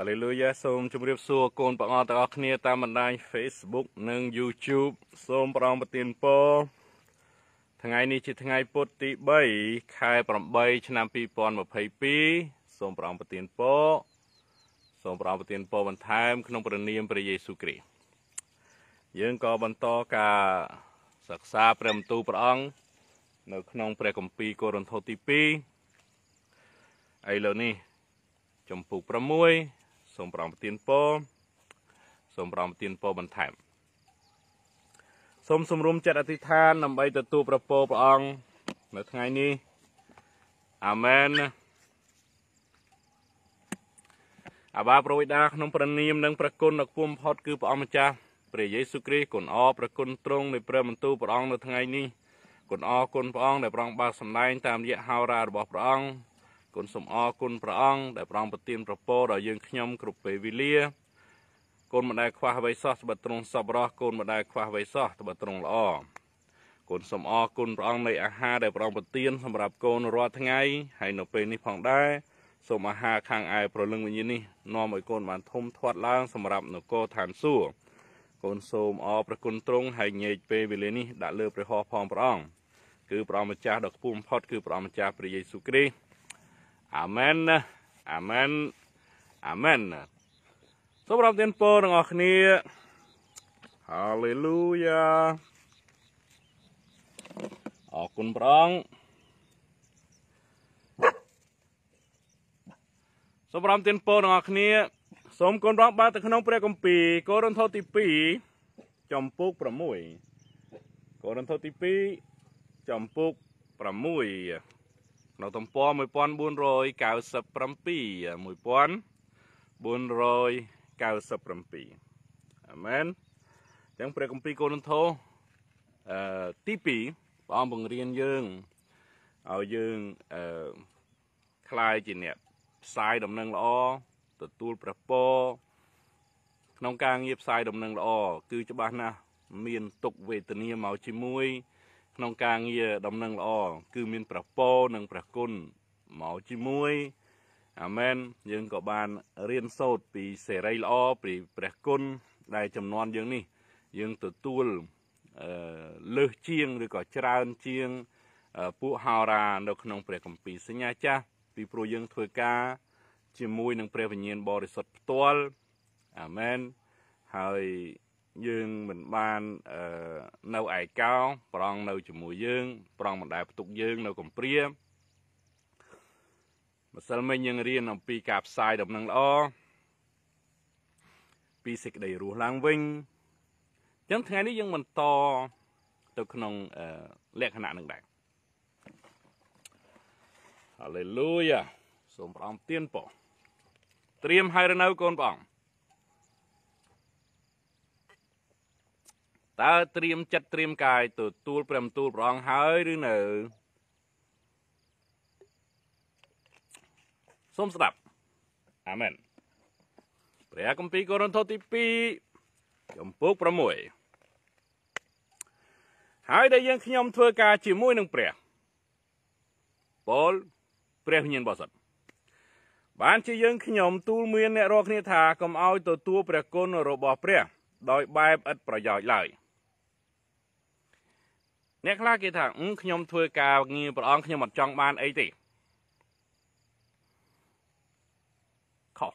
ហាឡេលូយ៉ាសូមជម្រាបសួរកូនបងអស់ទាំងអស់គ្នាតាមបណ្ដាញ Facebook និង YouTube សូមប្រងប្រទានពរថ្ងៃនេះជាថ្ងៃពុទ្ធទី3ខែ8ឆ្នាំ2022សូមប្រងប្រទានពរសូមប្រងប្រទានពរបន្ថែម ក្នុងព្រះនាមព្រះយេស៊ូវគ្រីស្ទយើងក៏បន្តការសិក្សាព្រះបន្ទូលព្រះអង្គនៅ ក្នុង ព្រះគម្ពីរកូរិនថូសទី2ឥឡូវនេះ ចំពុក6សូមប្រំប្រទានពរសូមប្រំប្រទានពរបន្ថែមសូមសម្រុំចិត្តអធិដ្ឋានដើម្បីទទួលប្រពោព្រះអង្គនៅថ្ងៃនេះអាមែនអាបាប្រវេដាក្នុងព្រះនាមនិងព្រះគុណដ៏ខ្ពស់បំផុតគឺព្រះអង្គម្ចាស់ព្រះយេស៊ូវគ្រីស្ទគុណអព្រះគុណទ្រង់នៃព្រះបន្ទូលព្រះអង្គនៅថ្ងៃនេះគុណអគុណព្រះអង្គដែលព្រះអង្គបានសម្ដែងតាមរយៈហោរារបស់ព្រះអង្គគុណសូមអរគុណព្រះអង្គដែលប្រងប្រទានប្រពរដល់យើងខ្ញុំគ្រប់ពេលវេលាកូនម្ដាយខ្វះអ្វីសោះត្បិតទ្រង់សប្បុរសកូនម្ដាយខ្វះអ្វីសោះត្បិតទ្រង់ល្អគុណសូមអរគុណព្រះអង្គនៃអាហារដែលប្រងប្រទានសម្រាប់កូនរាល់ថ្ងៃហើយនៅពេលនេះផងដែរសូមអាហារខាងឯប្រលឹងវិញ្ញាណនេះនាំឲ្យកូនបានធំធាត់ឡើង សម្រាប់នគរឋានសួគ៌កូនសូមអរព្រះគុណទ្រង់ហើយញែកពេលវេលានេះដាក់លើព្រះហស្ថផងព្រះអង្គគឺព្រះម្ចាស់ដ៏ខ្ពស់បំផុតគឺព្រះម្ចាស់ព្រះយេស៊ូវគ្រីស្ទ Amen ណា Amen Amen សូមរាប់ទានពរទាំងអស់គ្នា Hallelujah អរគុណព្រះអង្គសូមរាប់ទានពរទាំងអស់គ្នាសូមកូនប្រងបើទៅក្នុងព្រះគម្ពីរកូរិនថូសទី2ចំពុក6កូរិនថូសទី2ចំពុក6នៅទំព័រ1497 1497អាមែនអញ្ចឹងព្រះគម្ពីរកូរិនថូសអឺទី2ព្រះអង្គបង្រៀនយើងឲ្យយើងអឺคลายជាអ្នកផ្សាយដំណឹងល្អទទួលព្រះពរក្នុងការងារផ្សាយដំណឹងល្អគឺច្បាស់ណាស់មានទុកវេទនាមកជាមួយក្នុងការងារដំណឹងល្អគឺមានព្រះពរនិងព្រះគុណមកជាមួយអាមែនយើងក៏បានរៀនសូត្រពីសេរីល្អពីព្រះគុណដែលចំនួនយើងនេះយើងទទួលអឺលើសជាងឬក៏ច្រើនជាង ពួកហោរានៅក្នុង ព្រះគម្ពីរសញ្ញាចាស់ពីព្រោះយើងធ្វើការជាមួយ នឹង ព្រះវិញ្ញាណបរិសុទ្ធផ្ទាល់អាមែនហើយយើងមិនបាននៅឯកោប្រង នៅជាមួយយើង ប្រងមិនដែលផ្ទុកយើង នៅកំព្រាម្សិលមិញយើងរៀនអំពីការផ្សាយដំណឹងល្អពីសេចក្តីរស់ឡើងវិញអញ្ចឹងថ្ងៃនេះយើងបន្តទៅក្នុងលក្ខណៈនឹងដែរហាឡេលូយ៉ាសូមព្រះអង្គទានពរត្រៀមហើយរនៅកូនព្រះអង្គតើត្រៀមចិត្តត្រៀមកាយទទួលព្រះមន្ទូលព្រះអង្គហើយឬនៅសូមស្ដាប់អាមែនព្រះគម្ពីរកូរិនថូសទី2ចំពុក6ហើយដែលយើងខ្ញុំ ធ្វើការ ជាមួយនឹងព្រះពលព្រះវិញ្ញាណបរិសុទ្ធបានជាយើងខ្ញុំទូលមានអ្នករាល់គ្នាថាកុំឲ្យទទួលព្រះគុណរបស់ ព្រះ ដោយបែបឥតប្រយោជន៍ឡើយ។អ្នកខ្លះគេថាខ្ញុំធ្វើការងារព្រះអង្គខ្ញុំអត់ចង់បានអីទេខុស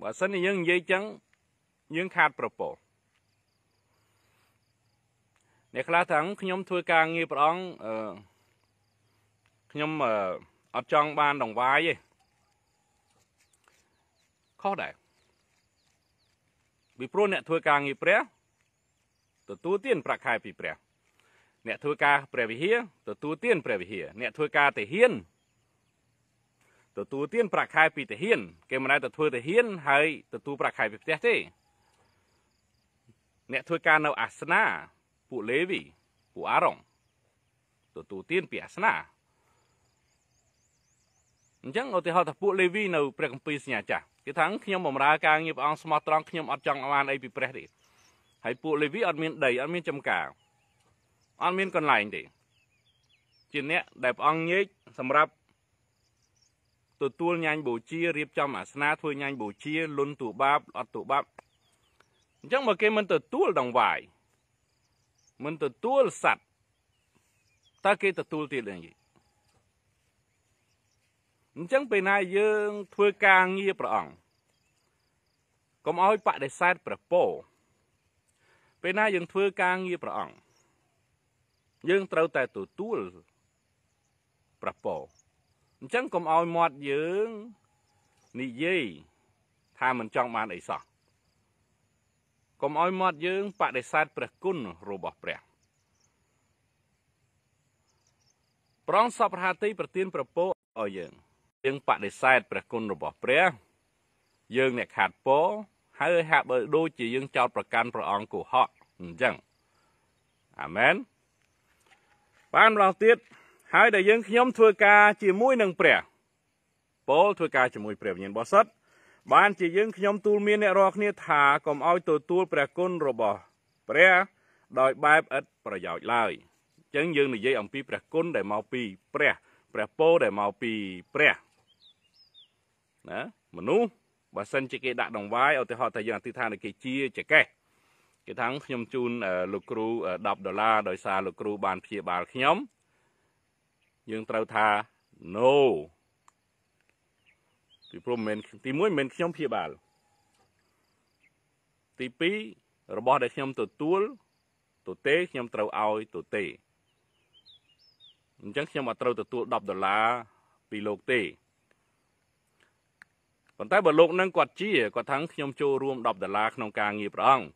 បើសិនជាយើងនិយាយចឹងយើងខាតប្រពោអ្នកខ្លះថាខ្ញុំធ្វើការងារព្រះអង្គអឺខ្ញុំអត់ចង់បានដង្វាយទេខុសដែរពីព្រោះអ្នកធ្វើការងារព្រះទទួលទានប្រាក់ខែពីព្រះអ្នកធ្វើការព្រះវិហារទទួលទានព្រះវិហារអ្នកធ្វើការទាហានទទួលទានប្រាក់ខែពីទាហានគេមិនដែលទៅធ្វើទាហានហើយទទួលប្រាក់ខែពីផ្ទះទេអ្នកធ្វើការនៅអាសនា ពួកលេវីពួកអារ៉ុងទទួលទានពីអាសនាអញ្ចឹងឧទាហរណ៍ថាពួកលេវីនៅព្រះគម្ពីរសញ្ញាចាស់គេថាខ្ញុំបម្រើការងារព្រះអង្គស្មោះត្រង់ខ្ញុំអត់ចង់បានអីពីព្រះទេហើយពួកលេវីអត់មានដីអត់មាន ចំការអត់មានកន្លែងទេ ជាអ្នកដែលព្រះអង្គញែកសម្រាប់ទទួលញាញ់បូជារៀបចំអាសនាធ្វើញាញ់បូជាលុនទូបាបអត់ទូបាបអញ្ចឹងបើគេមិនទទួលដងវាយមិនទទួលសัตว์តើគេទទួលទៀតយ៉ាងយីអញ្ចឹងពេលណាយើងធ្វើការងារព្រះអង្គកុំឲ្យបដិសេធព្រះពរពេលណាយើងធ្វើការងារព្រះអង្គយើងត្រូវតែទទួលប្រពោអញ្ចឹងកុំឲ្យមាត់យើងនិយាយថាមិនចង់បានអីសោះកុំឲ្យមាត់យើងបដិសេធព្រះគុណរបស់ព្រះប្រងសពរហតីប្រទានប្រពោឲ្យយើងយើងបដិសេធព្រះគុណរបស់ព្រះយើង អ្នកខាត់ពោហើយហាក់បើដូចជាយើងចោតប្រកាន់ព្រះអង្គកុហកអញ្ចឹងអាមែនបានម្ដងទៀតហើយដែលយើងខ្ញុំធ្វើការជាមួយនឹងព្រះពលធ្វើការជាមួយព្រះវិញ្ញាណបរិសុទ្ធបានជាយើងខ្ញុំទូលមានអ្នករាល់គ្នាថាកុំឲ្យទទួលព្រះគុណរបស់ព្រះដោយបែបឥតប្រយោជន៍ឡើយអញ្ចឹងយើងនិយាយអំពីព្រះគុណដែលមកពីព្រះព្រះពរដែលមកពីព្រះណាមនុស្សបើសិនជាគេដាក់ដង្វាយឧទាហរណ៍ថាយើងអធិដ្ឋានគេជាចកេះគេថាខ្ញុំជូនលោកគ្រូ10ដុល្លារដោយសារលោកគ្រូ បានព្យាបាលខ្ញុំយើងត្រូវថា no ពីព្រោះមិនទី1មិនមែនខ្ញុំព្យាបាលទី2របស់ ដែលខ្ញុំទទួលទទេខ្ញុំត្រូវឲ្យទទេអញ្ចឹងខ្ញុំអត់ត្រូវ ទទួល10ដុល្លារពីលោកទេប៉ុន្តែបើលោកនឹងគាត់ជាគាត់ថាខ្ញុំចូលរួម10ដុល្លារក្នុងការងារព្រះអង្គ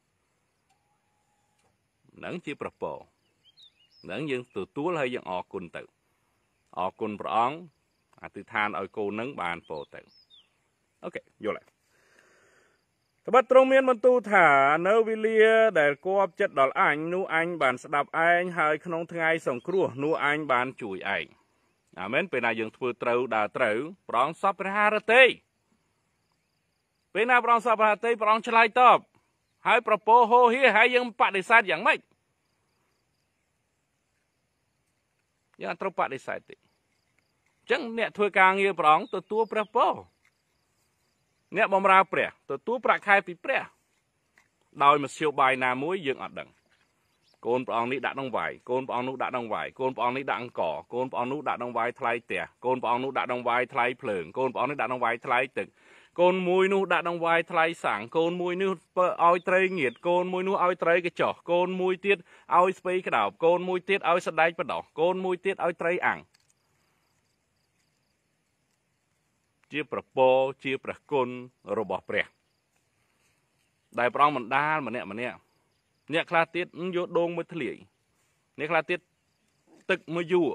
នឹងជាប្រពោនឹងយើងទទួលហើយយើងអរគុណទៅអរគុណព្រះអង្គអធិដ្ឋានឲ្យកូននឹងបានពោទៅអូខេយល់ហើយត្បិតទ្រង់មាន បន្ទូលថា នៅវេលាដែលគប់ចិត្តដល់អញនោះអញបានស្ដាប់ឯងហើយក្នុងថ្ងៃសង្គ្រោះនោះអញបានជួយឯងអាមែនពេលណាយើងធ្វើត្រូវដើរត្រូវព្រះអង្គសពព្រះハរតិពេលណាព្រះអង្គសពព្រះハរតិព្រះអង្គឆ្លើយតបហើយប្រពោហោហៀហើយយើងបដិសេធយ៉ាងម៉េចយើងអត់ត្រូវបដិសេធទេអញ្ចឹងអ្នកធ្វើការងារព្រះអង្គទទួលព្រះពរអ្នកបម្រើព្រះទទួលប្រាក់ខែពីព្រះដោយមធ្យោបាយណាមួយយើងអត់ដឹង កូនព្រះអង្គនេះដាក់ក្នុងវាយកូនព្រះអង្គនោះដាក់ក្នុងវាយកូនព្រះអង្គនេះដាក់អង្គកូនព្រះអង្គនោះដាក់ក្នុងវាយថ្លៃផ្ទះកូនព្រះអង្គនោះដាក់ក្នុងវាយថ្លៃភ្លើងកូនព្រះអង្គនេះដាក់ក្នុងវាយថ្លៃទឹកកូនមួយនោះដាក់ដងវាយថ្លៃសាំងកូន មួយនោះឲ្យត្រីងៀតកូនមួយនោះឲ្យត្រីកញ្ចោះកូន មួយទៀតឲ្យស្ពៃក្តោបកូន មួយទៀតឲ្យស្ដែកបដោះកូនមួយទៀតឲ្យត្រីអាំងជាប្រពោជាព្រះគុណរបស់ព្រះ ដែលព្រះអង្គបណ្ដាលម្នាក់ម្នាក់អ្នកខ្លះទៀតយកដងមួយធ្លាយអ្នកខ្លះទៀតទឹកមួយយួរ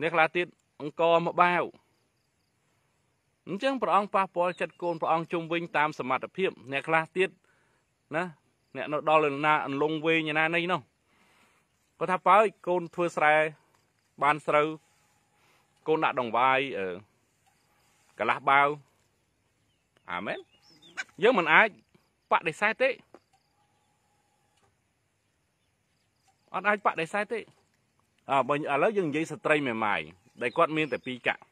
អ្នកខ្លះទៀតអង្គមកបាវអញ្ចឹងព្រះអង្គប៉ះពាល់ចិត្តកូនព្រះអង្គជុំវិញតាមសមត្ថភាពអ្នកខ្លះទៀតណាអ្នកនៅដល់ណាអន្លង់វែងណានេះនោះគាត់ថាបើកូនធ្វើស្រែបានស្រូវកូនដាក់ដងវាយកលាស់បាវអាមែនយើងមិនអាចបដិសេធទេអត់អាចបដិសេធទេអើបើឥឡូវយើងនិយាយស្ត្រីមេម៉ាយដែលគាត់មានតែ2កាក់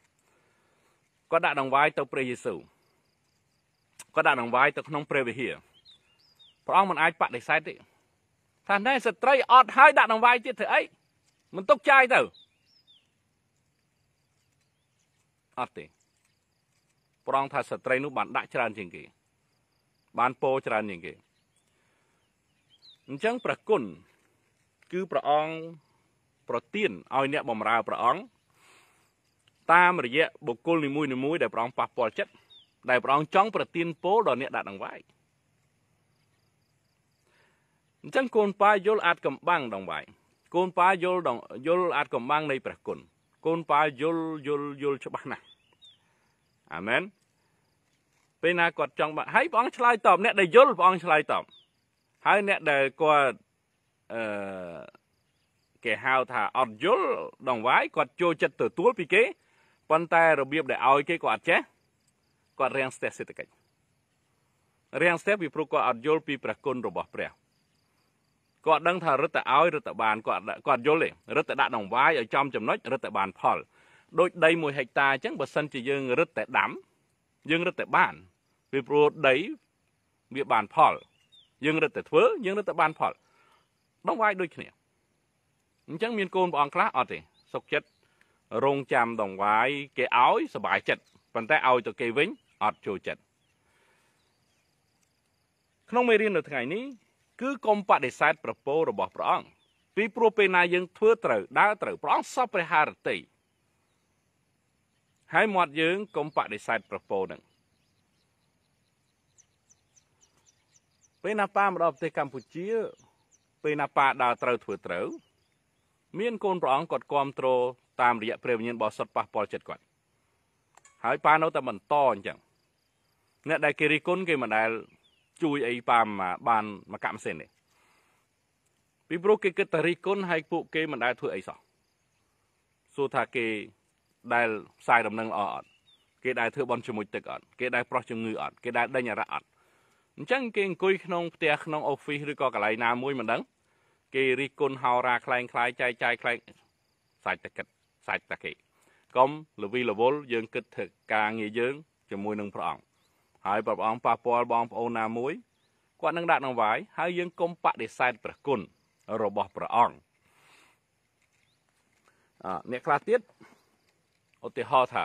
គាត់ដាក់ដង្វាយទៅព្រះយេស៊ូវគាត់ដាក់ដង្វាយទៅក្នុងព្រះវិហារព្រះអង្គមិនអាចបដិសេធទេថាណែស្ត្រីអត់ហើយដាក់ដង្វាយទៀតធ្វើអីមិនទុកចាយទៅអត់ទេព្រះអង្គថាស្ត្រី នោះបានដាក់ច្រើន ជាងគេ បានពោច្រើនជាងគេអញ្ចឹងព្រះគុណគឺព្រះអង្គប្រទានឲ្យអ្នកបម្រើព្រះអង្គតាមរយៈបុគ្គលនីមួយៗដែលព្រះអង្គប៉ះពាល់ចិត្តដែលព្រះអង្គចង់ប្រទានពរដល់អ្នកដាក់ដង្វាយអញ្ចឹងកូនប៉ាយល់អាចកំបាំងដងវាយកូនប៉ាយល់យល់អាចកំបាំងនៃព្រះគុណកូនប៉ាយល់យល់យល់ច្បាស់ណាស់អាមែនពេលណាគាត់ចង់បាក់ហើយព្រះអង្គឆ្លើយតបអ្នក ដែលយល់ព្រះអង្គឆ្លើយតបហើយអ្នកដែលគាត់អឺគេហៅថាអត់យល់ដងវាយគាត់ចូលចិត្តទទួលពីគេប៉ុន្តែរបៀបដែលឲ្យគេក៏អត់ចេះគាត់រាំងស្ទះសេដ្ឋកិច្ចរាំងស្ទះពីព្រោះគាត់អត់យល់ពីព្រះគុណរបស់ព្រះគាត់ដឹងថារដ្ឋឲ្យរដ្ឋបានគាត់គាត់យល់ទេរដ្ឋដាក់ដងវាយឲ្យចំចំណុចរដ្ឋបានផលដូចដី1ហិកតាអញ្ចឹងបើសិនជាយើងរឹតតែដាំយើងរឹតតែបានពីព្រោះដីវាបានផលយើងរឹតតែធ្វើយើងរឹតតែបានផលដងវាយដូចគ្នាអញ្ចឹងមានកូនព្រះអង្គខ្លះអត់ទេសុកចិត្តរងចាំដងវាយ គេឲ្យសុបាយចិត្តប៉ុន្តែឲ្យទៅគេវិញអត់ចូលចិត្តក្នុងមេរៀននៅថ្ងៃនេះគឺកុំបដិសេធប្រពោរបស់ព្រះអង្គពីព្រោះពេលណាយើង ធ្វើត្រូវ ដើរត្រូវព្រះអង្គសពព្រះハរតិហើយមាត់យើងកុំបដិសេធប្រពោនឹងពេលណាប៉ាមកដល់ប្រទេសកម្ពុជាពេលណាប៉ាដើរត្រូវធ្វើត្រូវ មានកូនព្រះអង្គគាត់គ្រប់គ្រងតាមរយៈព្រះវិញ្ញាណបរិសុទ្ធប៉ះពាល់ចិត្តគាត់ហើយប៉ានៅតែបន្តអញ្ចឹងអ្នកដែលគេរិះគន់គេមិនដែលជួយអីប៉ាមកបានមកកម្មសិននេះពីព្រោះគេគិតតែរិះគន់ហើយពួកគេមិនដែលធ្វើអីសោះសួរថាគេដែលផ្សាយដំណឹងល្អអត់គេដែលធ្វើបន់ជាមួយទឹកអត់គេដែលប្រោះជំងឺអត់គេដែលដេញអារ៉ាអត់អញ្ចឹងគេអង្គុយក្នុងផ្ទះក្នុង office ឬក៏កន្លែងណាមួយមិនដឹង គេរិះគន់ហោរាខ្លែងខ្លាយចែកចាយខ្លែងសាច់តកិតសាច់តាគិកុំលវីលវលយើង គិតធ្វើការងារយើងជាមួយនឹងព្រះអង្គហើយព្រះអង្គប៉ះពាល់បងប្អូនណាមួយគាត់នឹងដាក់ដង្វាយហើយយើងកុំបដិសេធព្រះគុណរបស់ព្រះអង្គអអ្នកខ្លះទៀតឧទាហរណ៍ថា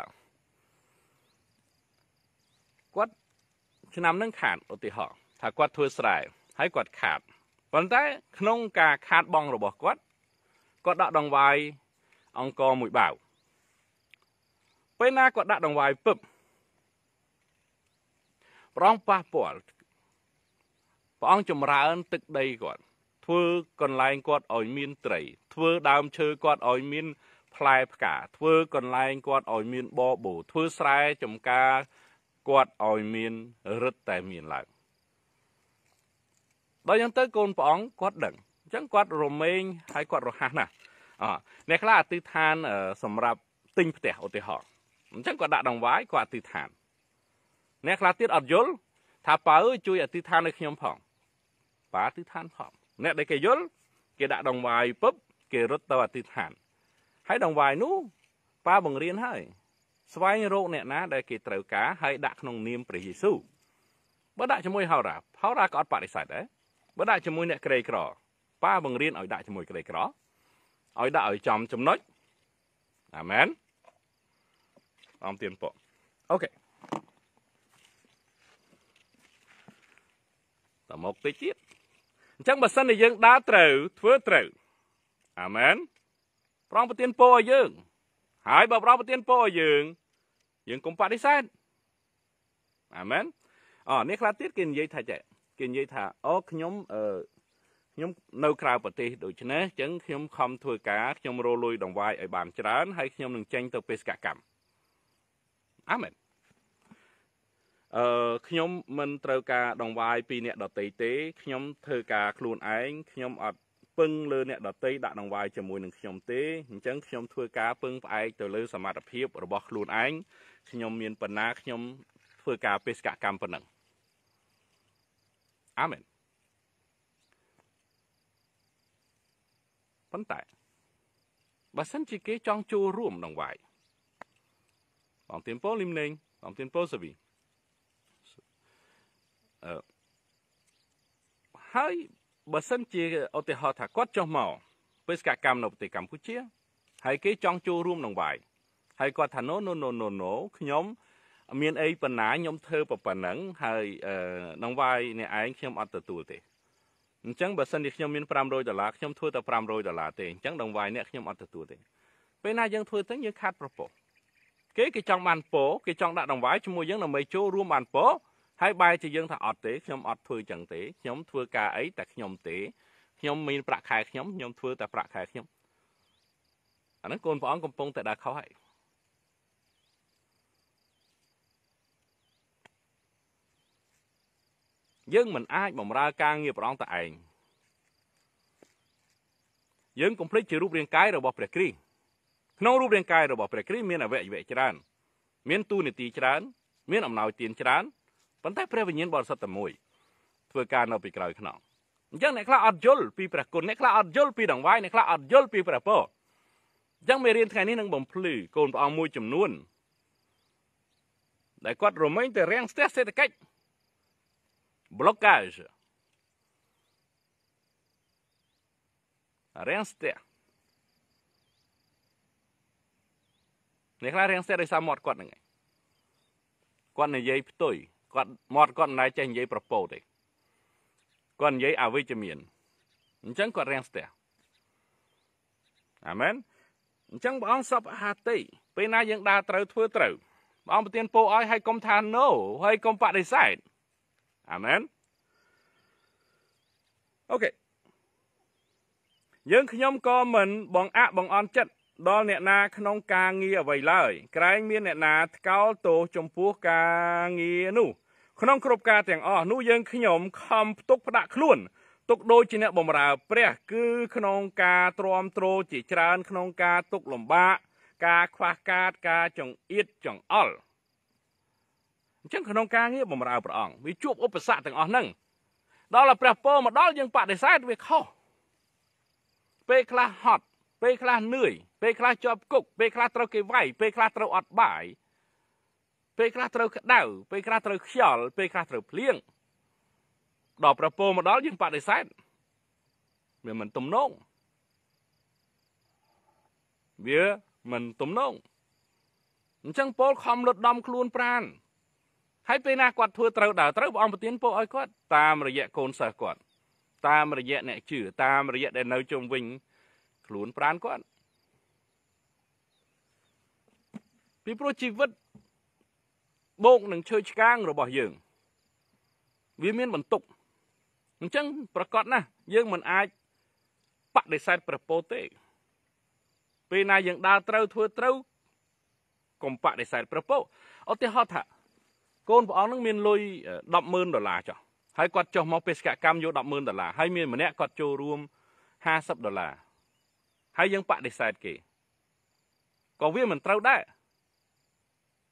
គាត់ឆ្នាំនឹងខាតឧទាហរណ៍ថាគាត់ធ្វើស្រែហើយគាត់ខាតប៉ុន្តែ ក្នុងការខាតបង របស់គាត់គាត់ដកដង្វាយអង្គមួយបាវពេលណាគាត់ដាក់ដង្វាយពឹបប្រងប៉ះពាល់ព្រះអង្គចម្រើនទឹកដីគាត់ ធ្វើកន្លែងគាត់ឲ្យមានត្រី ធ្វើដើមឈើគាត់ឲ្យមានផ្លែផ្កាធ្វើកន្លែងគាត់ឲ្យមានបបោធ្វើស្រែចំការ គាត់ឲ្យមានរឹតតែមានឡើងដល់យ៉ាងទៅកូនព្រះអង្គគាត់ដឹងអញ្ចឹងគាត់រមែងហើយគាត់រហ័សណាស់អអ្នកខ្លះអធិដ្ឋានសម្រាប់ទិញផ្ទះឧទាហរណ៍អញ្ចឹងគាត់ដាក់ដង្វាយគាត់អធិដ្ឋានអ្នកខ្លះទៀតអត់យល់ថាប៉ាអើយជួយអធិដ្ឋានឲ្យខ្ញុំផងប៉ាអធិដ្ឋានផងអ្នកដែលគេយល់គេដាក់ដង្វាយពឹបគេរត់ទៅអធិដ្ឋានហើយដង្វាយនោះប៉ាបង្រៀនហើយស្វែងរកអ្នកណា ដែលគេត្រូវការហើយដាក់ក្នុងនាមព្រះយេស៊ូវបើដាក់ជាមួយហោរ៉ាហោរ៉ាក៏អត់បដិសេធដែរបើដាក់ជាមួយអ្នកក្រីក្រប៉ាបង្រៀនឲ្យដាក់ជាមួយក្រីក្រឲ្យដាក់ឲ្យចំចំណុចអាមែនអមទៀនពកអូខេតមកតិចទៀតអញ្ចឹងបើសិនជាយើងដើរត្រូវធ្វើត្រូវអាមែនប្រងប្រទៀនពោឲ្យយើង ហើយបើប្រងប្រទៀនពោឲ្យយើង យើងកុំបដិសេធអាមែនអូនេះខ្លះទៀតគេនិយាយថាចេះគេនិយាយថាអូខ្ញុំអឺខ្ញុំនៅ ក្រៅប្រទេសដូច្នេះចឹងខ្ញុំខំធ្វើការខ្ញុំរលួយដង្វាយឲ្យបានច្រើន ហើយខ្ញុំនឹងចេញទៅបេសកកម្មអាមែនអឺខ្ញុំមិនត្រូវការដង្វាយពីអ្នកដតីទេ ខ្ញុំធ្វើការខ្លួនឯងខ្ញុំអត់ពឹងលើអ្នកដតីដាក់ដង្វាយជាមួយនឹងខ្ញុំទេអញ្ចឹងខ្ញុំធ្វើការពឹងផ្អែកទៅលើ សមត្ថភាពរបស់ខ្លួនឯងខ្ញុំមានបណ្ណាខ្ញុំធ្វើការបេសកកម្មប៉ុណ្ណឹងអាមែនប៉ុន្តែបើសិនជាគេចង់ចូលរួមក្នុងវាយបងទៀនពលលឹមលេងបងទៀនពលសវីអឺហើយបើសិនជាឧទាហរណ៍ថាគាត់ចុះមកបេសកកម្មនៅប្រទេសកម្ពុជា ហើយគេចង់ចូលរួមក្នុងវាយហើយគាត់ថា no no no no no ខ្ញុំមានអីបណ្ណាខ្ញុំធ្វើប៉ុណ្ណឹងហើយក្នុងវាយអ្នកឯងខ្ញុំអត់ទទួលទេអញ្ចឹងបើសិនជាខ្ញុំមាន500ដុល្លារខ្ញុំធ្វើតែ500ដុល្លារទេអញ្ចឹងដងវាយអ្នកខ្ញុំអត់ទទួលទេពេលណាយើងធ្វើទៅយើងខាត់ប្រពោះគេគេចង់បានពោគេចង់ដាក់ដងវាយជាមួយយើងដើម្បីចូលរួមបានពោហើយបែរជាយើងថាអត់ទេខ្ញុំអត់ធ្វើចឹងទេខ្ញុំធ្វើការអីតែខ្ញុំទេខ្ញុំមានប្រាក់ខែខ្ញុំខ្ញុំធ្វើតែប្រាក់ខែខ្ញុំអាហ្នឹងកូនព្រះអង្គកំពុងតែដាក់ខុសហើយយើងមិនអាចបំរើការងារព្រះអង្គតែឯងយើងកុំភ្លេចជារូបរាង កាយរបស់ព្រះគ្រីស្ទក្នុងរូបរាងកាយរបស់ព្រះគ្រីស្ទមានអវយវៈច្រើន មានទូនីតិច្រើនមានអំណោយទានច្រើនប៉ុន្តែព្រះវិញ្ញាណបរិសុទ្ធតែមួយធ្វើការនៅពីក្រោយខ្នងអញ្ចឹងអ្នកខ្លះអត់យល់ពីព្រះគុណអ្នកខ្លះអត់យល់ពីដង្វាយអ្នកខ្លះអត់យល់ពីព្រះពរអញ្ចឹងមេរៀនថ្ងៃនេះនឹងបំភ្លឺកូនព្រះអង្គមួយចំនួនដែលគាត់រមែងតែរាំងស្ទះសេដ្ឋកិច្ច Blokage. Renster អ្នកខ្លះរាំងសេះដោយសារមាត់គាត់ហ្នឹងឯងគាត់និយាយផ្ទុយគាត់មាត់គាត់មិនដែលចេះនិយាយប្រពោតទេគាត់និយាយអវិជ្ជមានអញ្ចឹងគាត់រាំងស្ទះអាមែនអញ្ចឹងព្រះអង្គសពហាតិពេលណាយើងដើរត្រូវធ្វើត្រូវព្រះអង្គប្រទានពរឲ្យហើយកុំថា no ហើយកុំបដិសេធ Amen អូខេយើងខ្ញុំក៏មិនបងអាក់បងអន់ចិត្តដល់អ្នកណា ក្នុងការងារអ្វីឡើយ ក្រែងមាន អ្នក ណាថ្កោលទោសចំពោះការងារនោះក្នុងគ្រប់ការទាំងអស់នោះយើងខ្ញុំខំផ្ទុកផ្ដាក់ខ្លួនទុកដូចជាអ្នកបម្រើព្រះគឺក្នុងការទ្រាំទ្រជាច្រើន ក្នុងការទុកលំបាកការ ខ្វះខាតការចង្អៀតចង្អល់អញ្ចឹងក្នុងការងារបម្រើព្រះអង្គវាជួបឧបសគ្គទាំងអស់ហ្នឹងដល់តែព្រះពរមកដល់យើងបដិសេធវាខុសពេលខ្លះហត់ពេលខ្លះនឿយពេលខ្លះជាប់គុក ពេលខ្លះត្រូវគេវាយពេលខ្លះត្រូវអត់បាយពេលខ្លះត្រូវក្តៅពេលខ្លះត្រូវខ្យល់ពេលខ្លះត្រូវភ្លៀងដល់ប្រពោមកដល់យើងបដិសេធវាមិនទំនងវាមិនទំនងអញ្ចឹងពលខំលត់ដំខ្លួនប្រាណហើយពេលណាគាត់ធ្វើត្រូវដើរត្រូវព្រះអង្គប្រទានពរឲ្យគាត់តាមរយៈកូនសិស្សគាត់តាមរយៈអ្នកជឿតាមរយៈដែលនៅជុំវិញខ្លួនប្រានគាត់ពីព្រោះជីវិតបោកនឹងឈើឆ្កាងរបស់យើងវាមានបន្ទុកអញ្ចឹងប្រកាសណាស់យើងមិនអាចបដិសេធព្រះពរទេពេលណាយើងដើរត្រូវធ្វើត្រូវកុំបដិសេធព្រះពរឧទាហរណ៍ថាកូនព្រះអង្គនឹងមានលុយ100000ដុល្លារចុះហើយគាត់ចុះមកបេសកកម្មយក100000ដុល្លារហើយមានម្នាក់គាត់ចូលរួម50ដុល្លារហើយយើងបដិសេធគេក៏វាមិនត្រូវដែរ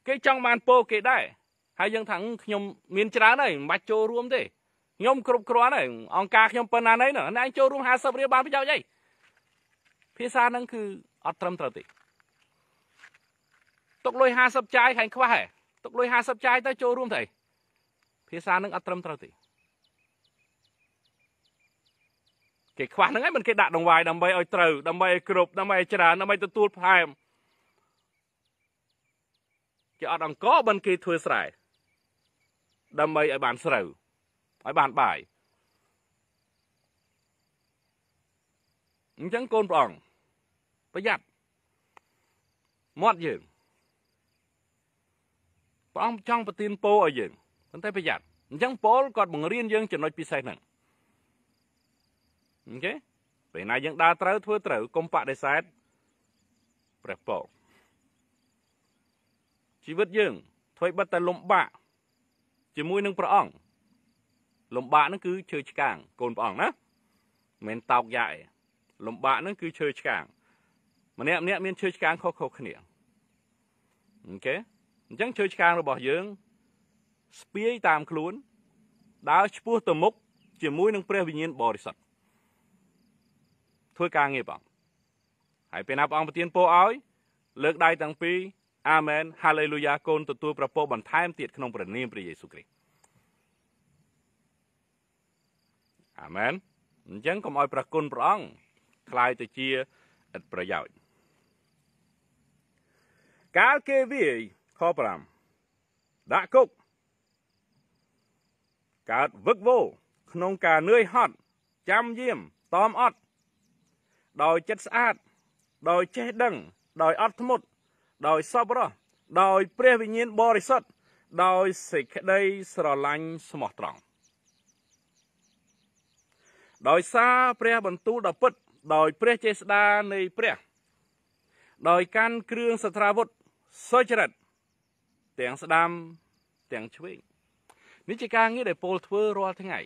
គេចង់បានពោគេដែរហើយយើងថាខ្ញុំមានច្រើនហើយមិនបាច់ចូលរួម ទេខ្ញុំគ្រប់គ្រាន់ហើយអង្គការខ្ញុំប៉ុណ្ណាណីណាឯងចូលរួម50រៀលបានប្រយោជន៍អីភាសាហ្នឹងគឺអត់ត្រឹមត្រូវទេទុកលុយ50ចាយខាញ់ខ្វះហ៎ទុកលុយ50ចាយទៅចូលរួមទៅអីភាសានឹងអត់ត្រឹមត្រូវទេគេខ្វះហ្នឹងហើយមិនគេដាក់ដងវាយដើម្បីឲ្យត្រូវដើម្បីឲ្យគ្រប់ដើម្បីឲ្យច្រើនដើម្បីទទួលផែមគេអត់អង្គមិនគេធ្វើស្រែដើម្បីឲ្យបានស្រូវឲ្យបានបាយអញ្ចឹងកូនព្រះអង្គប្រយ័ត្នមាត់យើងព្រះអង្គចង់ប្រទានពរឲ្យយើងប៉ុន្តែប្រយ័ត្នអញ្ចឹងប៉ូលគាត់បង្រៀនយើងចំណុចពិសេសហ្នឹងអូខេពេលណាយើងដើរត្រូវធ្វើត្រូវកុំបដិសេធព្រះពរជីវិតយើង ធ្វើបិទតែលំបាកជាមួយនឹងព្រះអង្គលំបាកហ្នឹងគឺឈើឆ្កាង កូនព្រះអង្គណាមិនតោកយ៉ាក់ឯងលំបាកហ្នឹងគឺឈើឆ្កាង ម្នាក់ម្នាក់មានឈើឆ្កាងខុសៗគ្នាអូខេអញ្ចឹងឈើឆ្កាងរបស់យើងស្ពាយតាមខ្លួនដើរឆ្ពោះទៅមុខជាមួយនឹងព្រះវិញ្ញាណបរិសុទ្ធធ្វើការងារព្រះអង្គហើយពេលណាព្រះអង្គប្រទានពរឲ្យ លើកដៃទាំងពីរអាមែនហាឡេលូយ៉ាកូនទទួលប្រពោបន្ថែមទៀតក្នុងព្រះនាមព្រះយេស៊ូវគ្រីស្ទអាមែនអញ្ចឹងកុំឲ្យប្រគុណព្រះអង្គคล้ายទៅជាឥតប្រយោជន៍កាលគេវាយខ5ដាក់គុកកើតវឹកវោក្នុងការនឿយហត់ចាំយាមតอมអត់ដោយចិត្តស្អាត ដោយចេះដឹងដោយអត់ធ្មត់ដោយសប្បុរសដោយ ព្រះវិញ្ញាណបរិសុទ្ធដោយសេចក្តីស្រឡាញ់ស្មោះត្រង់ដោយសារព្រះបន្ទូលដ៏ពិតដោយព្រះចេស្តានៃព្រះ ដោយ កាន់គ្រឿងសត្រាវុធសុចរិតទាំងស្ដាំទាំងឆ្វេងនេះជាការងារដែលពលធ្វើរាល់ថ្ងៃ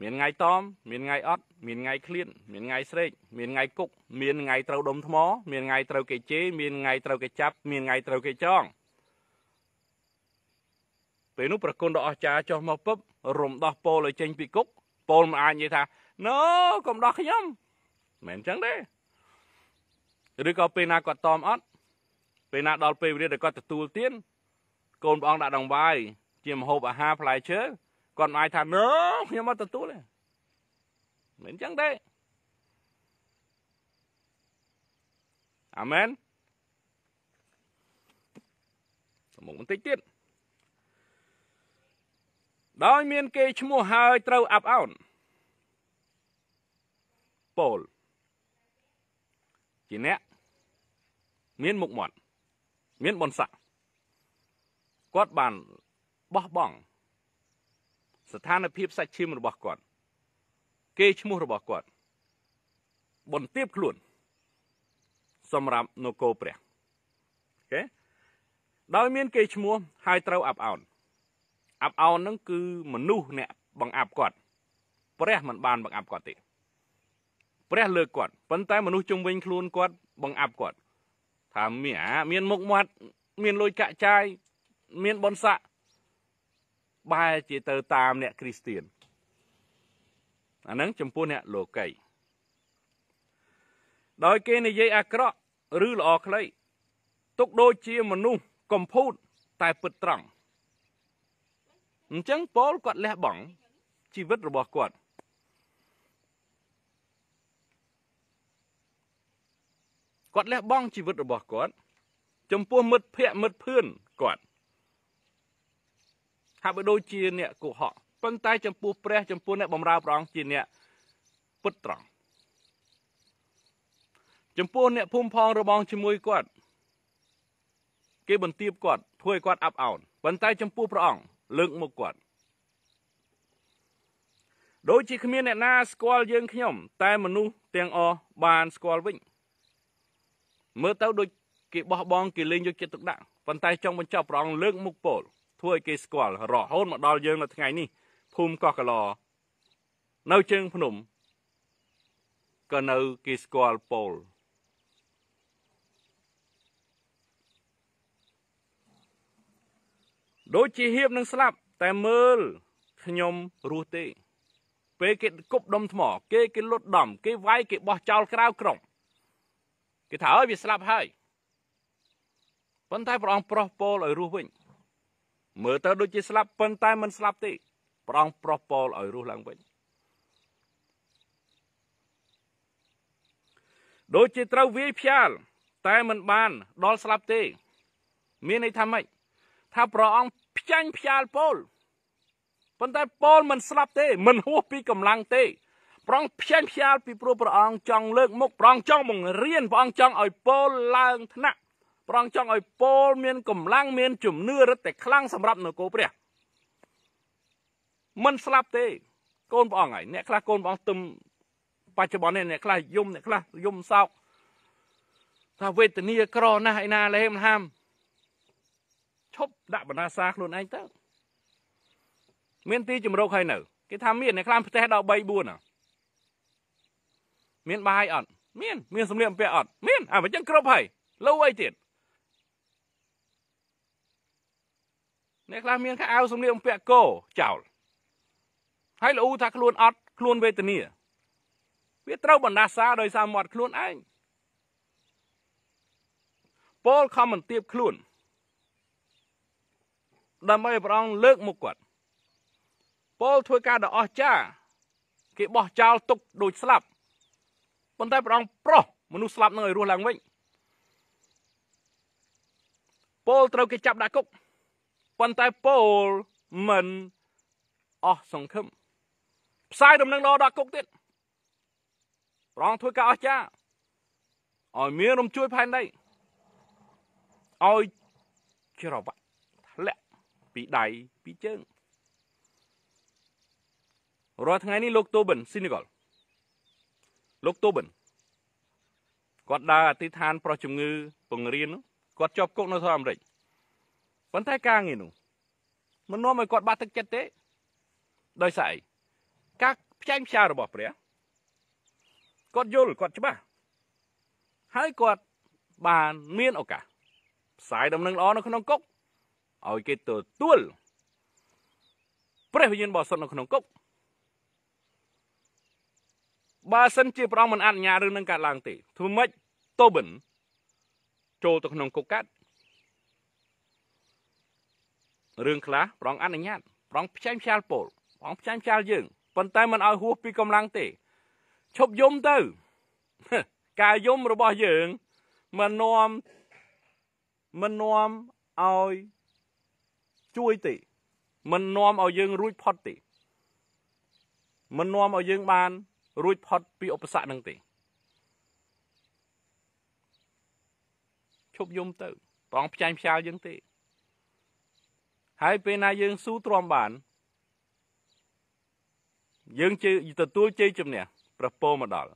មានថ្ងៃតមមានថ្ងៃអត់មានថ្ងៃឃ្លានមានថ្ងៃស្រេកមានថ្ងៃគុក មានថ្ងៃត្រូវដុំថ្ម មានថ្ងៃត្រូវគេជេរមានថ្ងៃត្រូវគេចាប់មានថ្ងៃត្រូវគេចងពេលនោះប្រគុណដ៏អស្ចារ្យចុះមកពឹបរំដោះពលឲ្យចេញ ពីគុកពលមិនអាចនិយាយថាណូកុំដោះខ្ញុំមិនអញ្ចឹងទេឬក៏ពេលណាគាត់តមអត់ពេលណាដល់ពេលវេលាដែលគាត់ទទួលទានកូនព្រះអង្គដាក់ដង្វាយជាម្ហូបអាហារផ្លែឈើគាត់មិនអាចថាណូខ្ញុំមកទទួលទេមិនចឹងទេអាមែនមុខបន្តិចទៀតដោយមានគេឈ្មោះហើយត្រូវអាប់អោនពលជាអ្នកមានមុខមាត់មានបនស័កគាត់បានបោះបង់ស្ថានភាពសាច់ឈាមរបស់គាត់គេឈ្មោះរបស់គាត់បន្ទាបខ្លួន សម្រាប់នគរព្រះអូខេដោយមានគេឈ្មោះហើយត្រូវអាប់អោនអាប់អោននឹងគឺមនុស្សអ្នកបង្អាប់គាត់ព្រះមិនបានបង្អាប់គាត់ទេព្រះលើកគាត់ប៉ុន្តែមនុស្សជុំវិញខ្លួនគាត់បង្អាប់គាត់ថាមានអាមានមុខមាត់ មានលុយកាក់ចាយមានបនស័កបែរជាទៅតាមអ្នកគ្រីស្ទៀនអាហ្នឹងចំពោះអ្នកលោកីដោយគេនិយាយអាក្រក់ឬល្អខ្លី ទុកដូចជាមនុស្សកំពូតតែពិតត្រង់អញ្ចឹងប៉ូលគាត់លះបង់ជីវិតរបស់គាត់គាត់លះបង់ជីវិតរបស់គាត់ចំពោះមិត្តភ័ក្តិមិត្តភឿនគាត់ហើយបើដូចជាអ្នកកុហកប៉ុន្តែចំពោះព្រះចំពោះអ្នកបម្រើព្រះអង្គជាអ្នកពុតត្រង់ចំពោះអ្នកភូមិផងរបងជាមួយគាត់គេបន្ទាបគាត់ធ្វើឲ្យគាត់អាប់អោនប៉ុន្តែចំពោះព្រះអង្គលើកមុខគាត់ដូចជាគ្មានអ្នកណាស្គាល់យើងខ្ញុំតែមនុស្សទាំងអស់បានស្គាល់វិញមើលទៅដូចគេបោះបង់គេលេងយកចិត្តទុកដាក់ប៉ុន្តែចង់បញ្ចប់ប្រងលើកមុខពលធ្វើឲ្យគេស្គាល់រហូតមកដល់យើងនៅថ្ងៃនេះភូមិកោះកឡនៅជើងភ្នំក៏នៅគេស្គាល់ពលដូចជាហៀបនឹងស្លាប់តែមើលខ្ញុំរស់ទេពេលគេគប់ដុំថ្មគេគេលុតដំគេវាយគេបោះចោលក្រៅក្រុងគេថាអើយវាស្លាប់ហើយប៉ុន្តែព្រះអង្គប្រោះពោលឲ្យរស់វិញ មើលទៅដូចជាស្លាប់ប៉ុន្តែមិនស្លាប់ទេព្រះអង្គប្រោះពោលឲ្យរស់ឡើងវិញដូចជាត្រូវវាយផ្ចាលតែមិនបានដល់ស្លាប់ទេ មានន័យថាម៉េចថាព្រះអង្គផ្ចាញ់ផ្ចាលពោលប៉ុន្តែពោលមិនស្លាប់ទេមិនហួសពីកម្លាំងទេប្រងផ្សេងផ្សាល ពីព្រោះព្រះអង្គចង់លើកមុខព្រះអង្គចង់បង្រៀនព្រះអង្គចង់ឲ្យពលឡើងថ្នាក់ព្រះអង្គចង់ឲ្យពលមានកម្លាំងមាន ជំនឿរឹតតែខ្លាំងសម្រាប់នគរព្រះមិនស្លាប់ទេ កូនព្រះអង្គហើយអ្នកខ្លះកូនព្រះអង្គទឹមបច្ចុប្បន្ននេះអ្នកខ្លះយំអ្នកខ្លះយំសោកថាវេទនាក្រណាស់ឯណាលេមហាមឈប់ដាក់បណ្ដាសាខ្លួនឯងទៅមានទីជំរកហើយនៅគេថាមានអ្នកខ្លះផ្ទះដល់3 4មានបាយអត់មានមានសម្លៀកបំពាក់អត់មានអាមិនចឹងគ្រប់ហើយលូអីទៀតអ្នកខ្លះមានខោអាវសម្លៀកបំពាក់គោចោលហើយលូថាខ្លួនអត់ខ្លួនវេទនាវាត្រូវបណ្ដាសាដោយសារមាត់ខ្លួនឯងពលខំមិនទៀបខ្លួនដើម្បីឲ្យព្រះអង្គលើកមុខគាត់ពលធ្វើការដ៏អស្ចារ្យគេបោះចោលទុកដូចស្លាប់ប៉ុន្តែព្រះអង្គប្រោះមនុស្សស្លាប់នឹងឲ្យរស់ឡើងវិញពលត្រូវគេចាប់ដាក់គុកប៉ុន្តែពលមិនអស់សង្ឃឹមផ្សាយដំណឹងល្អដល់គុកទៀតប្រងធ្វើការអស្ចារ្យឲ្យមានរំជួយផែនដីឲ្យច្រវាក់ធ្លាក់ពីដៃពីជើងរាល់ថ្ងៃនេះលោកតូបិនស៊ីនីហ្គាល់លោកតូបិនគាត់ដើរអធិដ្ឋាន ប្រុសជំងឺពង្រៀនគាត់ជាប់គុកនៅសហរដ្ឋអាមេរិកប៉ុន្តែការងារនោះមិននាំឲ្យគាត់បាត់ទឹកចិត្តទេដោយសារអីការផ្ចាញ់ផ្សារបស់ ព្រះគាត់យល់គាត់ច្បាស់ហើយគាត់បានមានឱកាសផ្សាយដំណឹងល្អនៅ ក្នុងគុកឲ្យគេទទួលព្រះវិញ្ញាណបរិសុទ្ធនៅក្នុងគុកបើសិនជាព្រះអង្គមិនអនុញ្ញាតរឿងនឹងកើតឡើងទេធ្វើម៉េចតូបិនចូលទៅក្នុងគុកកាត់រឿងខ្លះព្រះអង្គអនុញ្ញាតព្រះអង្គផ្សាយផ្សាយពលព្រះអង្គផ្សាយផ្សាយយើងប៉ុន្តែមិនឲ្យហួសពីកម្លាំងទេឈប់យំទៅការយំរបស់យើង មិននាំមិននាំឲ្យជួយទេមិននាំឲ្យយើងរួចផុតទេមិននាំឲ្យយើងបានរួចផុតពីឧបសគ្គនឹងទេឈប់យំទៅព្រះអង្គផ្ចាញ់ផ្សាលយើងទេហើយពេលណាយើងស៊ូទ្រាំបានយើងជឿទទួលជ័យជំនះព្រះពរមកដល់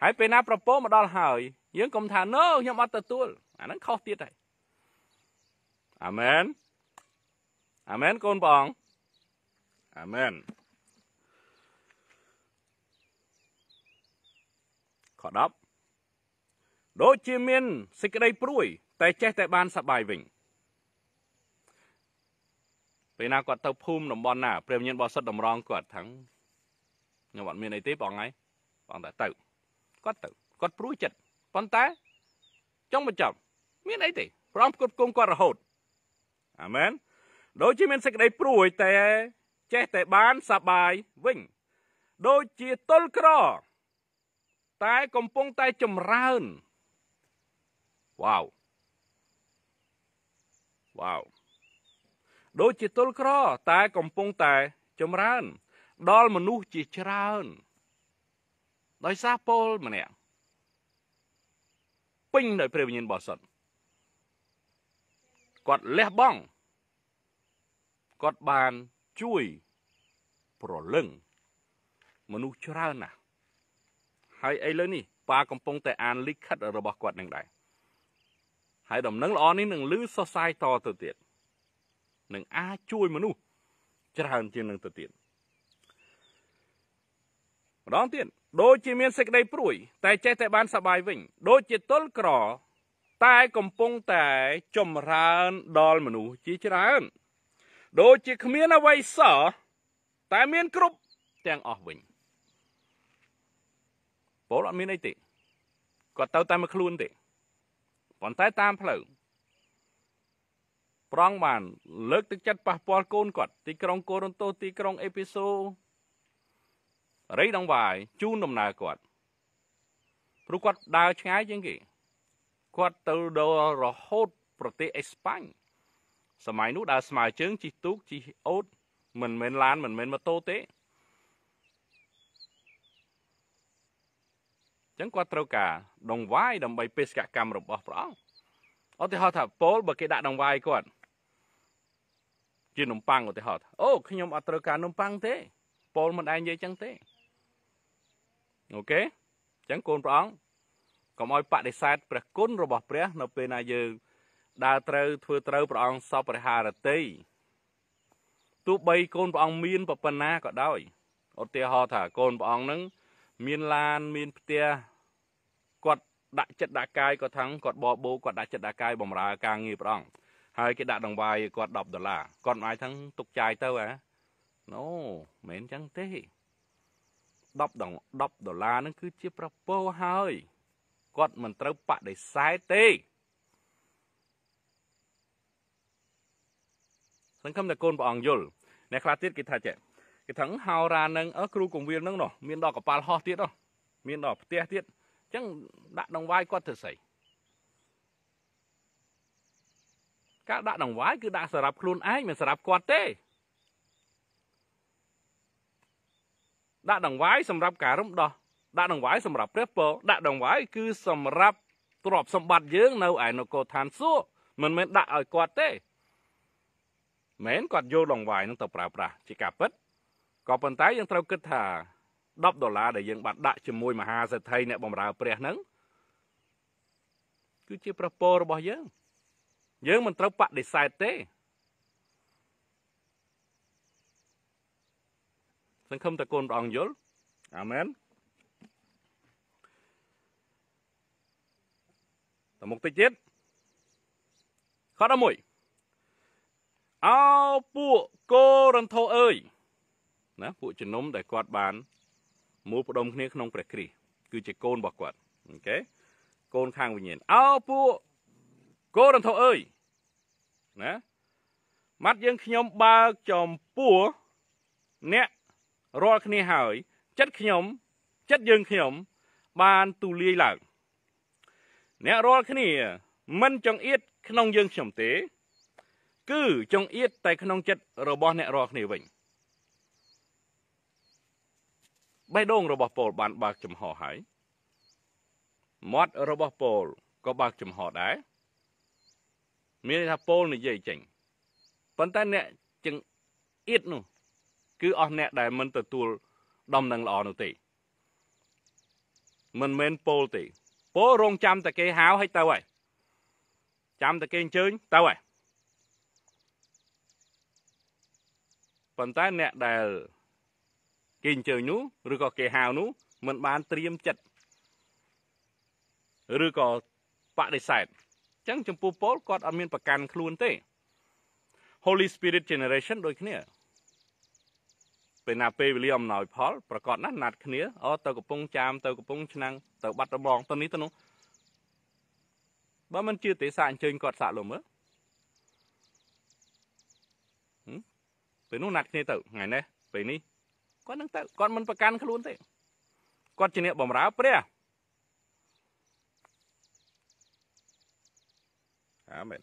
ហើយពេលណាប្រពោមកដល់ហើយ យើងកុំថា no ខ្ញុំអត់ទទួល អាហ្នឹងខុសទៀតហើយអាមែនអាមែនកូនព្រះអង្គអាមែនខ10ដូចជាមានសេចក្តីព្រួយ តែចេះតែបានសប្បាយវិញពេលណាគាត់ទៅភូមិតំបន់ណាព្រះវិញ្ញាណបរិសុទ្ធតម្រង់គាត់ថាំងខ្ញុំអត់មានអីទេបងឯងបងតែទៅគាត់ទៅគាត់ព្រួយចិត្តប៉ុន្តែចង់បញ្ចប់មានអីទេព្រមគ្រប់គងគាត់រហូតអាមែនដូចជាមានសេចក្តីព្រួយតែចេះតែបានសប្បាយវិញ ដូចជាទល់ក្រតែកំពុងតែចម្រើនវ៉ាវវ៉ាវដូចជាទុលក្រតែកំពុងតែចម្រើន ដល់មនុស្សជាច្រើន ដោយសារពលម្នាក់ពេញដោយព្រះវិញ្ញាណបរិសុទ្ធគាត់លះបង់គាត់បានជួយ ប្រលឹងមនុស្សច្រើនណាស់ហើយឥឡូវនេះប៉ាកំពុង តែអានលិខិតរបស់គាត់នឹងដែរហើយដំណឹងល្អនេះនឹងលឺសរសៃតទៅទៀតនឹងអាចជួយមនុស្សច្រើនជាងនឹងទៅទៀតម្ដងទៀតដូចជាមានសេចក្តីព្រួយ តែចេះតែបានសបាយវិញដូចជាទល់ក្រតែកំពុងតែចម្រើនដល់មនុស្សជាច្រើន ដូចជាគ្មានអ្វីសោះតែមាន គ្រប់ទាំងអស់វិញពលអត់មានអីទេគាត់ទៅតែមួយខ្លួនទេប៉ុន្តែតាមផ្លូវប្រងបាន លើកទឹកចិត្តប៉ះពាល់កូនគាត់ទីក្រុងកូរ៉ុនតូទីក្រុងអេពីសូរៃដងវាយជូនដំណើរគាត់ព្រោះគាត់ដើរឆ្ងាយជាងគេគាត់ទៅដល់រហូតប្រទេសអេស្ប៉ាញសម័យនោះដើរស្មើជើងជិះទូកជិះអូត មិនមែនឡានមិនមែនម៉ូតូទេចឹងគាត់ត្រូវការដងវាយដើម្បីបេសកកម្មរបស់ព្រះអង្គឧទាហរណ៍ថាពលបើគេដាក់ដងវាយគាត់ជានំប៉័ងឧទាហរណ៍អូខ្ញុំអត់ត្រូវការនំប៉័ងទេពលមិនឯងនិយាយចឹងទេអូខេចឹងកូនព្រះអង្គកុំឲ្យបដិសេធព្រះគុណរបស់ព្រះ នៅពេលណាយើងដើរត្រូវធ្វើត្រូវព្រះអង្គសពរិហារតីទោះបីកូនព្រះអង្គមានប៉ុណ្ណាក៏ដោយឧទាហរណ៍ថាកូនព្រះអង្គនឹងមានឡាន មានផ្ទះគាត់ដាក់ចិត្តដាក់កាយគាត់ថាំងគាត់បបោគាត់ដាក់ចិត្តដាក់កាយបំរើការងារព្រះអង្គហើយគេដាក់ដង្វាយគាត់10ដុល្លារគាត់មិនអាចថាំងទុកចាយទៅហ៎ណូមិនអញ្ចឹងទេ10ដង10ដុល្លារហ្នឹងគឺជាប្រពោហើយគាត់មិនត្រូវបដិសេធទេសង្ឃឹមតែកូនព្រះអង្គយល់អ្នកខ្លះទៀតគេថាចេះគេថឹងហៅរានឹងអើគ្រូកងវាលនឹងនោះមានដល់កប៉ាល់ហោះទៀតនោះមានដល់ផ្ទះទៀតអញ្ចឹងដាក់ដងវាយគាត់ទៅស្អីការដាក់ដងវាយគឺដាក់សម្រាប់ខ្លួនឯងមិនសម្រាប់គាត់ទេដាក់ដងវាយសម្រាប់ការរំដោះដាក់ដងវាយសម្រាប់ព្រះពរដាក់ដងវាយគឺសម្រាប់ទ្រព្យសម្បត្តិយើង នៅឯនគរឋានសួគ៌មិនមែនដាក់ឲ្យគាត់ទេមែនគាត់យកដងវាយនឹងទៅប្រើប្រាស់ជាការពិតក៏ប៉ុន្តែយើងត្រូវគិតថា10ដុល្លារដែលយើងបានដាក់ជាមួយមហាសេដ្ឋីអ្នកបម្រើព្រះហ្នឹងគឺជាប្រពោរបស់យើង យើងមិនត្រូវបដិសេធទេសង្ឃឹមតែកូនព្រះអង្គយល់អាមែនតមុខតិចទៀតខ11អោពួកកូរិនថូអើយណាពួកជំនុំដែលគាត់បានមូលផ្ដុំគ្នាក្នុង ព្រះគ្រីស្ទគឺជាកូនរបស់គាត់អូខេកូនខាងវិញ្ញាណអោពួកកូនរន្ធអើយណាម៉ាត់យើងខ្ញុំបើកចំពោះអ្នករាល់គ្នាហើយ ចិត្តខ្ញុំចិត្តយើងខ្ញុំបានទូលាយឡើងអ្នករាល់គ្នា មិនចង្អៀតក្នុងយើងខ្ញុំទេ គឺចង្អៀតតែក្នុងចិត្តរបស់អ្នករាល់គ្នាវិញបេះដូងរបស់ពលបានបើកចំហហើយមាត់របស់ពលក៏បើកចំហដែរមានន័យថាពលនិយាយចេញប៉ុន្តែអ្នកចង្អៀតនោះ គឺអស់អ្នកដែលមិនទទួលដំណឹងល្អនោះទេមិនមែនពលទេពលរងចាំតែគេហៅឲ្យទៅហើយចាំតែគេអញ្ជើញទៅហើយប៉ុន្តែអ្នកដែលគេអញ្ជើញនោះឬក៏គេហៅនោះមិនបានត្រៀមចិត្តឬក៏បដិសេធអញ្ចឹងចំពោះពលគាត់អត់មានប្រកាន់ខ្លួនទេ Holy Spirit Generation ដូចគ្នាពេលណាពេលវេលាអំណោយផលប្រកាសណាស់ណាត់គ្នាអទៅកំពង់ចាម ទៅកំពង់ឆ្នាំងទៅបាត់ដំបងទៅនេះទៅនោះបើមិនជឿទេសាអញ្ជើញគាត់សាក់លុំមើលពេលនោះណាត់គ្នាទៅថ្ងៃនេះពេលនេះគាត់នឹងទៅគាត់មិនប្រកាន់ខ្លួនទេគាត់ជាអ្នកបម្រើព្រះអាមែន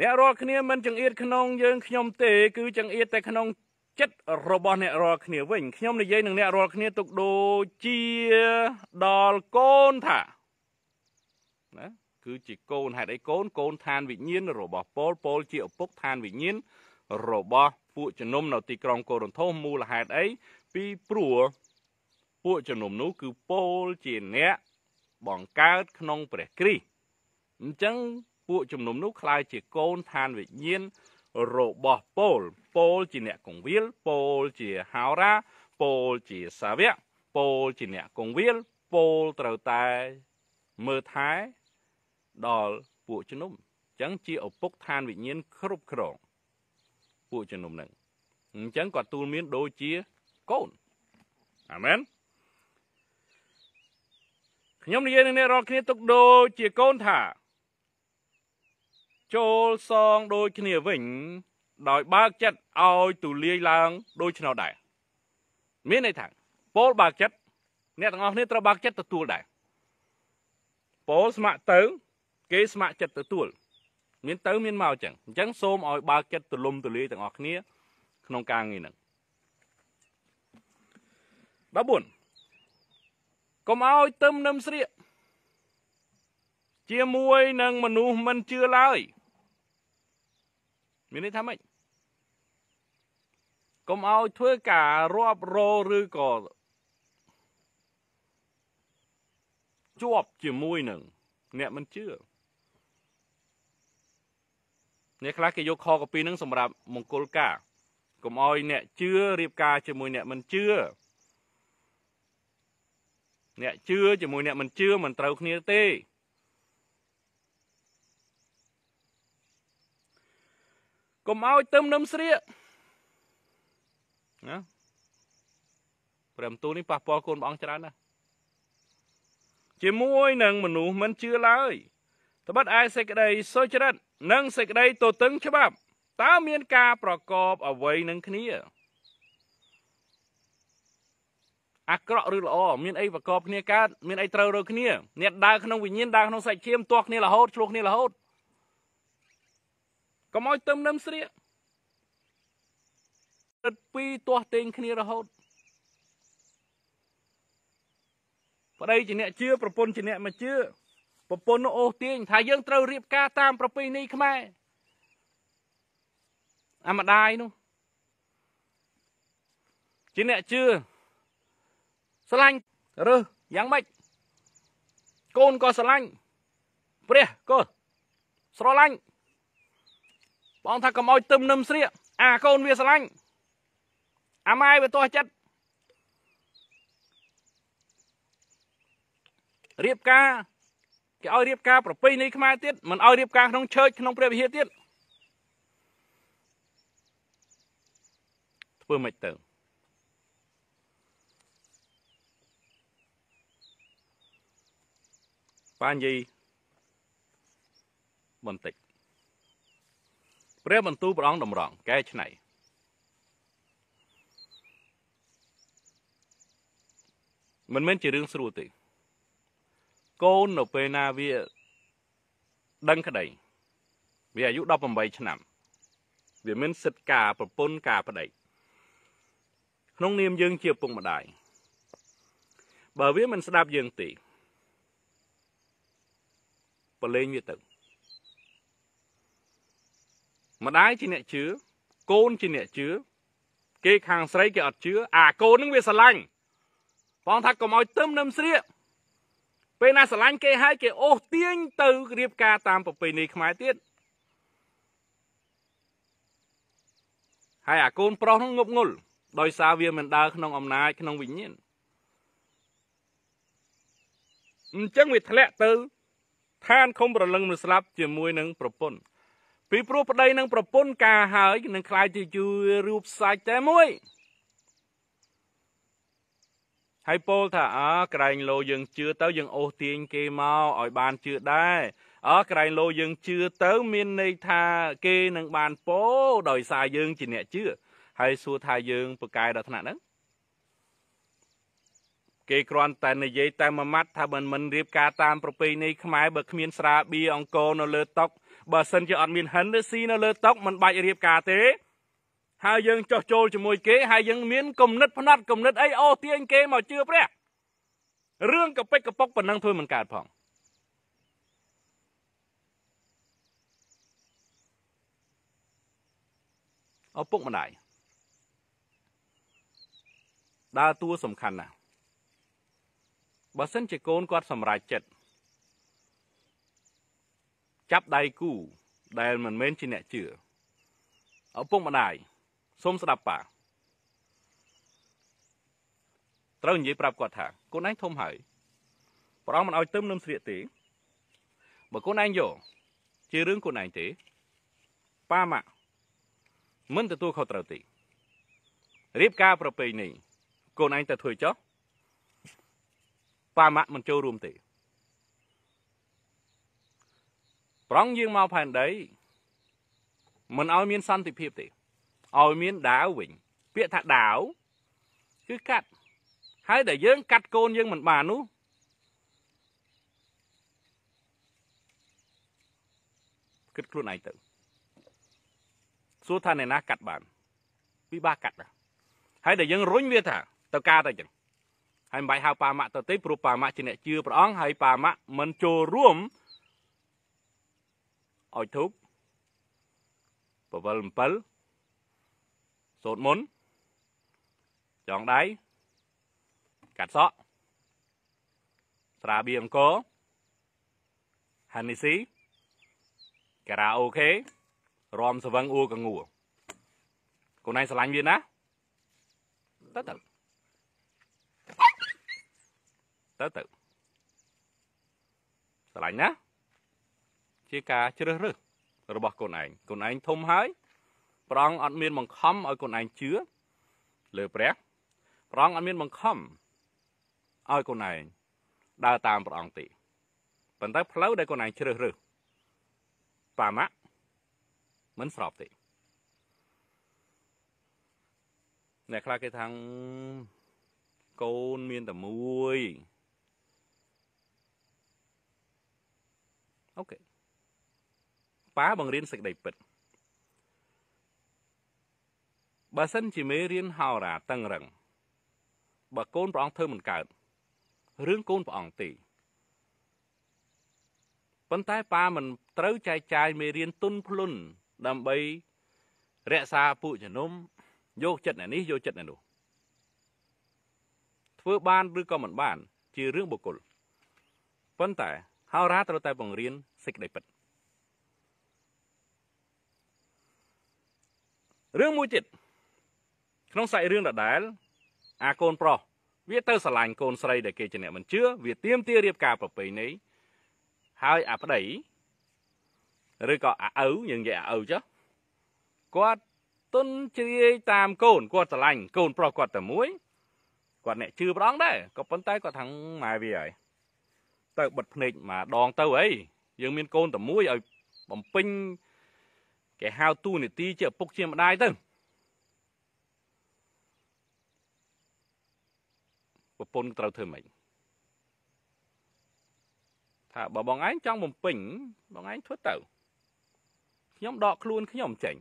អ្នករាល់គ្នាមិនចង្អៀតក្នុង យើងខ្ញុំទេ គឺចង្អៀតតែក្នុងចិត្តរបស់អ្នករាល់គ្នាវិញខ្ញុំនិយាយនឹងអ្នករាល់គ្នាទុកដូចជាដល់កូនថាណាគឺជាកូនហេតុអីកូនកូនឋានវិញ្ញាណរបស់ពលពលជាឪពុកឋានវិញ្ញាណរបស់ពួកជំនុំនៅទីក្រុងកូរិនថូសមូលហេតុអីពីព្រោះពួកជំនុំនោះ គឺពោលជាអ្នកបង្កើតក្នុងព្រះគ្រីស្ទអញ្ចឹងពួកជំនុំនោះคล้ายជាកូនឋានវិញ្ញាណរបស់ពោលពោលជាអ្នកកងវាលពោលជាហោរាពោលជាសាវកពោលជាអ្នកកងវាលពោលត្រូវតែមើលថែដល់ពួកជំនុំអញ្ចឹងជាឪពុកឋានវិញ្ញាណគ្រប់គ្រងពួកជំនុំនឹងអញ្ចឹងគាត់ទូលមាន ដូចជាកូនអាមែនខ្ញុំនិយាយនឹងអ្នករាល់គ្នាទុកដូចជាកូនថាចូលសងដូចគ្នាវិញ ដោយបើកចិត្តឲ្យទូលាយឡើង ដូចឆ្នោតដែរមានន័យថាពោលបើកចិត្តអ្នកទាំងអស់គ្នាត្រូវបើកចិត្តទទួលដែរពោលស្ម័គ្រទៅគេស្ម័គ្រចិត្តទទួលមានទៅមានមកចឹងអញ្ចឹងសូមឲ្យបើកចិត្តទូលំទូលាយទាំងអស់គ្នា ក្នុងការងារហ្នឹង14កុំឲ្យទឹមនឹមស្រៀកជាមួយនឹងមនុស្សមិនជឿឡើយមានន័យថាម៉េចកុំឲ្យធ្វើការរាប់រឬក៏ជាប់ជាមួយនឹងអ្នកមិនជឿអ្នកខ្លះគេយកខកពីនឹងសម្រាប់មង្គលការកុំអោយអ្នកជឿរៀបការជាមួយអ្នកមិនជឿអ្នកជឿជាមួយអ្នកមិនជឿមិនត្រូវគ្នាទេកុំអោយទឹមនឹមស្រៀកណាព្រមទូនេះប៉ះពាល់កូនព្រះអង្គច្រើនណាស់ជាមួយនឹងមនុស្សមិនជឿឡើយត្បិតឯសេចក្តីសុចរិតនិងសេចក្តីទទឹងច្បាប់តើមានការប្រកបអ្វីនឹងគ្នាអាក្រក់ឬល្អមានអីប្រកបគ្នាកើតមានអីត្រូវរើគ្នា អ្នកដើរក្នុងវិញ្ញាណដើរក្នុងសាច់ឈាមទាស់គ្នារហូតឆ្លោះគ្នារហូតកុំឲ្យទឹមនឹមស្រៀកឥតពីទាស់ទែងគ្នារហូតប្តីជាអ្នកជឿប្រពន្ធជាអ្នកមកជឿប្រពន្ធនោះអូសទាញថាយើងត្រូវរៀបការតាមប្រពៃណីខ្មែរអាម្ដាយនោះជាអ្នកជឿស្រឡាញ់រើសយ៉ាងម៉េចកូនក៏ស្រឡាញ់ព្រះក៏ស្រឡាញ់បងថាកុំអោយទឹមនឹមស្រៀកអាកូនវាស្រឡាញ់អាម៉ែវាទាស់ចិត្តរៀបការគេឲ្យរៀបការប្រពៃណីខ្មែរទៀតមិនឲ្យរៀបការក្នុងឆើចក្នុងព្រះវិហារទៀតធ្វើមិនទៅប៉ានិយាយបន្តិចព្រះបន្ទូព្រះអង្គតម្រង់កែឆ្នៃមិនមែនជារឿងស្រួលទេកូននៅពេលណាវាដឹងក្តីវាអាយុ18ឆ្នាំ វាមានសិទ្ធិការប្រពន្ធការប្តីក្នុងនាមយើងជាពុកម្ដាយបើវាមិនស្ដាប់យើងទេប្រឡែងវាទៅម្ដាយជាអ្នកជឿកូនជាអ្នកជឿគេខាងស្រីគេអត់ជឿអាកូននឹងវាស្រឡាញ់បងថាកុំឲ្យទឹមនឹមស្រីកពេលណាស្រឡាញ់គេហើយគេអូសទាញទៅរៀបការតាមប្រពៃណីខ្មែរទៀតហើយអាកូនប្រុសនោះងប់ងល់ដោយសារវាមិនដើរក្នុងអំណាចក្នុងវិញ្ញាណអញ្ចឹងវាធ្លាក់ទៅឋានខំប្រលឹងនឹងស្លាប់ជាមួយនឹងប្រពន្ធពីព្រោះប្តីនឹងប្រពន្ធការហើយនឹងខ្លាយទៅជារូបសាច់តែមួយហើយពោលថាអើក្រែងលោយើងជឿទៅយើងអូសទាញគេមកឲ្យបានជឿដែរអើក្រែងលោយើងជឿទៅមានន័យថាគេនឹងបានពោដោយសារយើងជាអ្នកជឿហើយសួរថាយើងប្រកែដល់ថ្នាក់ហ្នឹងគេគ្រាន់តែនិយាយតែមួយម៉ាត់ថាមិនមិនរៀបការតាមប្រពៃណីខ្មែរបើគ្មានស្រាបៀអង្គរនៅលើតុបើសិនជាអត់មានហិនឬស៊ីនៅលើតុមិនបាច់រៀបការទេហើយយើងចោះចូលជាមួយគេហើយយើងមានគំនិតផ្នែកគំនិតអីអូទាញគេមកជឿព្រះរឿងកប៉ិចកប៉ុកប៉ុណ្ណឹងធ្វើមិនកើតផងឪពុកម្ដាយដើរតួសំខាន់ណាស់បើសិនជាកូនគាត់ សម្រេចចិត្តចាប់ដៃគូដែលមិនមែនជាអ្នកជឿឪពុកម្ដាយសូមស្ដាប់ប៉ាត្រូវនិយាយប្រាប់គាត់ថាកូនឯងធំហើយប្រងមិនឲ្យទឹមនឹមស្លៀកទេបើកូនឯងយកជារឿងកូនឯងទេប៉ាម៉ាក់មិនទទួលខុសត្រូវទេរៀបការប្រពៃនេះកូនឯងទៅធ្វើចុះប៉ាម៉ាក់មិនចូលរួមទេប្រងយើងមកផែនដី មិនឲ្យមានសន្តិភាពទេឲ្យមានដាវវិញ ពាក្យថាដាវគឺកាត់ហើយដែលយើង កាត់កូនយើងមិនបាននោះគិតខ្លួនឯងទៅសួរថាអ្នកណាកាត់បានពិបាកកាត់ណាហើយដែលយើងរុញវា ថាទៅការទៅចឹងហើយមិនបាច់ហៅប៉ាម៉ាក់ទៅទេព្រោះប៉ាម៉ាក់ជាអ្នកជឿព្រះអង្គហើយប៉ាម៉ាក់មិនចូលរួមឲ្យធុកបវល7សូត្រមន្តចងដៃកាត់សក់ស្រាបៀអង្គរហានីស៊ីការ៉ាអូខេរំសវឹងអ៊ូកងួរកូនឯងស្រឡាញ់វាណាទៅទៅទៅទៅស្រឡាញ់ណាជាការជ្រើសរើសរបស់កូនឯងកូនឯងធំហើយព្រះអង្គអត់មានបង្ខំឲ្យខ្លួនឯងជឿលើព្រះព្រះអង្គអត់មានបង្ខំឲ្យខ្លួនឯងដើរតាមព្រះអង្គទេប៉ុន្តែផ្លូវដែលខ្លួនឯងជ្រើសរើសបាម៉ាក់មិនស្របទេអ្នកខ្លះគេថាកូនមានតែមួយអូខេប៉ាបង្រៀនសេចក្តីពិតបើសិនជាមេរៀនហោរាតឹងរឹងបើកូនព្រះអង្គធ្វើមិនកើតរឿងកូនព្រះអង្គទេប៉ុន្តែប៉ាមិនត្រូវចែកចាយមេរៀនទុនភ្លុនដើម្បី រក្សាពួកជំនុំយកចិត្តអ្នកនេះយកចិត្តអ្នកនោះធ្វើបានឬក៏មិនបាន ជារឿងបុគ្គលប៉ុន្តែហោរាត្រូវតែបង្រៀនសេចក្តីពិតរឿងមួយទៀតក្នុងសាច់រឿងដដែលអាកូនប្រុសវាទៅស្រឡាញ់កូនស្រីដែលគេជាអ្នកមិនជឿវាទៀមទារៀបការប្រពៃណីហើយអាប្តីឬក៏អាឪយើងនិយាយអាឪចុះគាត់ទុនជ្រាយតាមកូនគាត់ស្រឡាញ់កូនប្រុសគាត់តែមួយគាត់អ្នកជឿប្រងដែរក៏ប៉ុន្តែគាត់ថាម៉ែវាហើយទៅបិទភ្នែកមួយដង ទៅអីយើងមានកូនតែមួយឲ្យបំពេញគេហៅទូនីតិជាឪពុកជាម្ដាយទៅប្រពន្ធត្រូវធ្វើម៉េចថាបើបងឯងចង់បំពេញបងឯងធ្វើទៅខ្ញុំដកខ្លួនខ្ញុំចេញ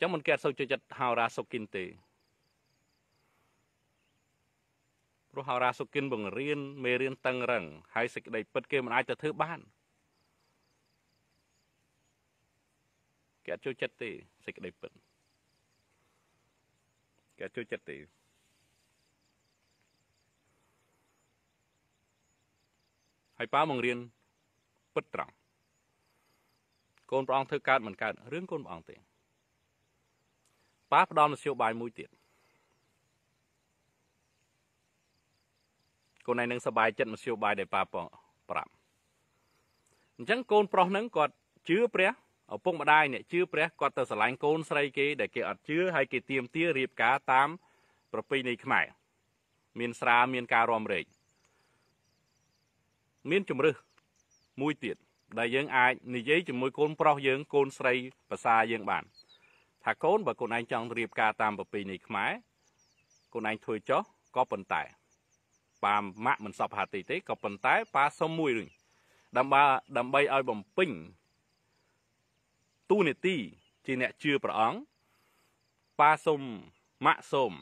ចឹងមិនគេអត់សូវចូលចិត្តហៅរាសុគិនទេព្រោះហៅរាសុគិនបង្រៀនមេរៀនតឹងរឹង ហើយសេចក្តីពិតគេមិនអាចទៅធ្វើបានគេអត់ចូលចិត្តទេសេចក្តីពិតគេចូលចិត្តទេហើយប៉ាបង្រៀនពិតត្រង់កូនព្រះអង្គធ្វើកើតមិនកើតរឿងកូនព្រះអង្គទេប៉ាផ្ដល់មធ្យោបាយមួយទៀតកូនឯងនឹងសบายចិត្តមធ្យោបាយដែលប៉ាប្រាប់អញ្ចឹងកូនប្រុសហ្នឹងគាត់ជឿព្រះឪពុកម្ដាយអ្នកជឿព្រះគាត់ទៅស្រឡាញ់កូនស្រីគេ ដែលគេអត់ជឿហើយគេទៀមទារៀបការតាមប្រពៃណីខ្មែរមានស្រាមានការរំរែកមានជំរឹះមួយទៀតដែលយើង អាចនិយាយជាមួយ កូន ប្រុសយើងកូនស្រីភាសាយើងបានថាកូនបើកូនឯងចង់រៀបការតាមប្រពៃណីខ្មែរកូនឯងធ្វើចុះក៏ប៉ុន្តែប៉ាម៉ាក់មិនសពហាទីទេក៏ប៉ុន្តែប៉ាសុំមួយវិញដើម្បីដើម្បីឲ្យបំពេញទូនេតិជាអ្នកជឿព្រះអង្គប៉ាសុំម៉ាក់សុំ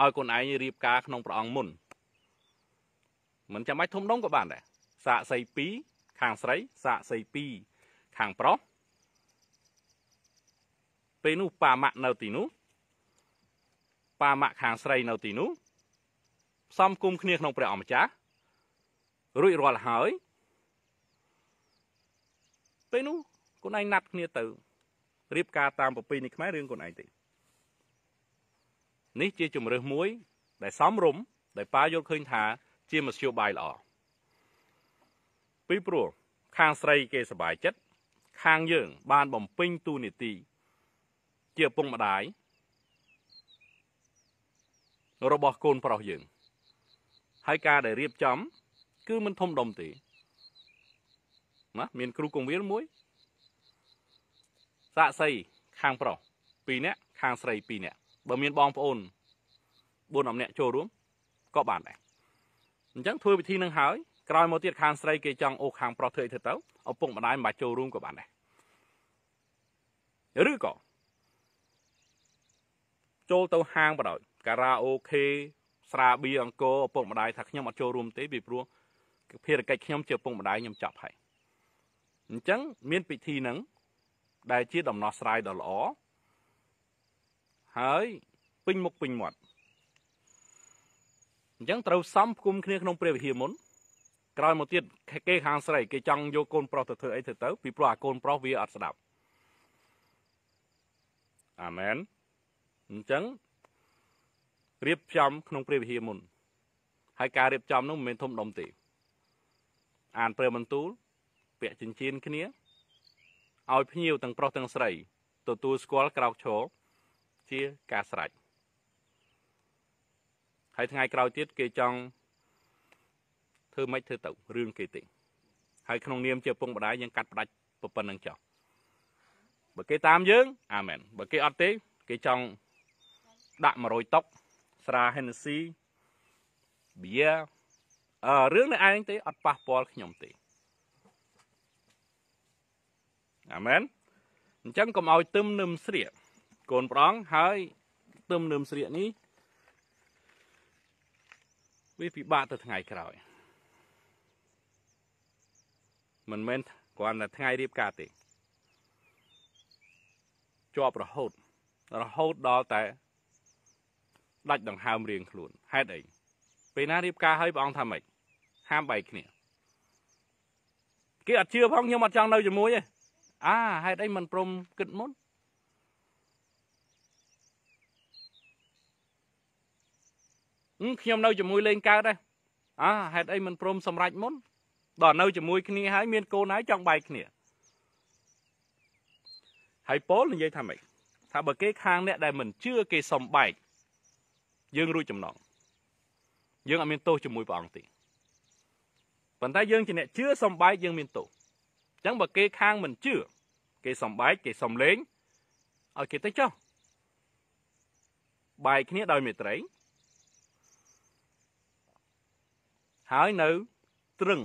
ឲ្យកូនឯងរៀបការក្នុងព្រះអង្គមុន មិនចាំបាច់ធំដុំក៏បានដែរសាកសី2ខាងស្រីសាកសី2ខាងប្រុសពេលនោះប៉ាម៉ាក់នៅទីនោះប៉ាម៉ាក់ខាងស្រីនៅទីនោះផ្សំគុំគ្នាក្នុងព្រះអម្ចាស់រួចរាល់ហើយពេលនោះខ្លួនឯងណាត់គ្នាទៅរៀបការតាមប្រពៃណីខ្មែររឿងខ្លួនឯងទេនេះជាជំរើសមួយ ដែលសំរុំដែលប៉ាយល់ឃើញថាជាមធ្យោបាយល្អពីព្រោះខាងស្រីគេសប្បាយចិត្តខាងយើង បានបំពេញទូនីតិជាឪពុកម្ដាយរបស់កូនប្រុសយើង ហើយការដែលរៀបចំ គឺមិនធំដុំទេណាមាន គ្រូកងវិលមួយសាក់សីខាងប្រុស2នាក់ខាងស្រី2នាក់បើមានបងប្អូន4 10នាក់ចូលរួមក៏បានដែរអញ្ចឹងធ្វើពិធីនឹងហើយក្រោយមកទៀតខាងស្រីគេចង់អូខាងប្រុសធ្វើអីធ្វើទៅឪពុកម្ដាយមិនបាច់ចូលរួមក៏បានដែរឬក៏ចូលទៅហាងបណ្ដោយការ៉ាអូខេស្រាបៀរអង្គរឪពុកម្ដាយថាខ្ញុំអត់ចូលរួមទេ ពីព្រោះភារកិច្ចខ្ញុំជាឪពុកម្ដាយខ្ញុំចប់ហើយអញ្ចឹង មានពិធីនឹងដែលជា ដំណោះស្រាយដ៏ល្អហើយពេញមុខពេញមាត់អញ្ចឹងត្រូវ សំគុំគ្នាក្នុងព្រះវិហារមុន ក្រោយមកទៀតគេខាងស្រីគេចង់យកកូនប្រុសទៅធ្វើអីទៅទៅពីព្រោះអាកូនប្រុសវាអត់ស្ដាប់អាមែនអញ្ចឹងរៀបចំក្នុង ព្រះវិហារមុន ហើយការរៀបចំនោះមិនមែនធំដុំទេអានព្រះបន្ទូល ពាក់ចិញ្ចៀនគ្នាឲ្យភ្ញៀវទាំងប្រុសទាំងស្រីទទួលស្គាល់ក្រោកឈរជាការស្រេចហើយថ្ងៃក្រោយទៀតគេចង់ធ្វើម៉េចធ្វើទៅរឿងគេតិចហើយក្នុងនាមជាពុកម្ដាយយើងកាត់ផ្ដាច់ប្រពន្ធនឹងចោះបើគេតាមយើង អាមែនបើគេអត់ទេ គេចង់ដាក់100តុក ស្រា Hennessy បៀអឺរឿងនេះឯងទេអត់ប៉ះពាល់ខ្ញុំទេអាមែនអញ្ចឹងកុំឲ្យទឹមនឹមស្រៀកកូនប្រងហើយទឹមនឹមស្រៀកនេះវាពិបាកទៅថ្ងៃក្រោយមិនមែនគ្រាន់តែថ្ងៃរៀបការទេជាប់រហូតរហូតដល់តែដាច់ដង្ហើមរៀងខ្លួនហេតុអីពេលណារៀបការហើយព្រះអង្គថាម៉េចហាមបែកគ្នាគេអត់ជឿផងខ្ញុំអត់ចង់នៅជាមួយទេអាហេតុអីមិនព្រមគិតមុនខ្ញុំនៅជាមួយលេងកើតដែរអាហេតុអីមិនព្រមសម្រេចមុន ដល់នៅជាមួយគ្នាហើយមានកូនហើយចង់បែកគ្នាហើយប៉ូលនិយាយថាម៉េចថាបើគេខាងអ្នកដែលមិនជឿគេសំបែកយើងរួចចំណងយើងអត់មានទោសជាមួយព្រះអង្គទេប៉ុន្តែយើងជាអ្នកជឿសំបែកយើងមានទោសអញ្ចឹងបើគេខាងមិនជឿគេសំបែកគេសំលេងឲ្យគេទៅចុះបែកគ្នាដោយមេត្រីហើយនៅ ត្រឹង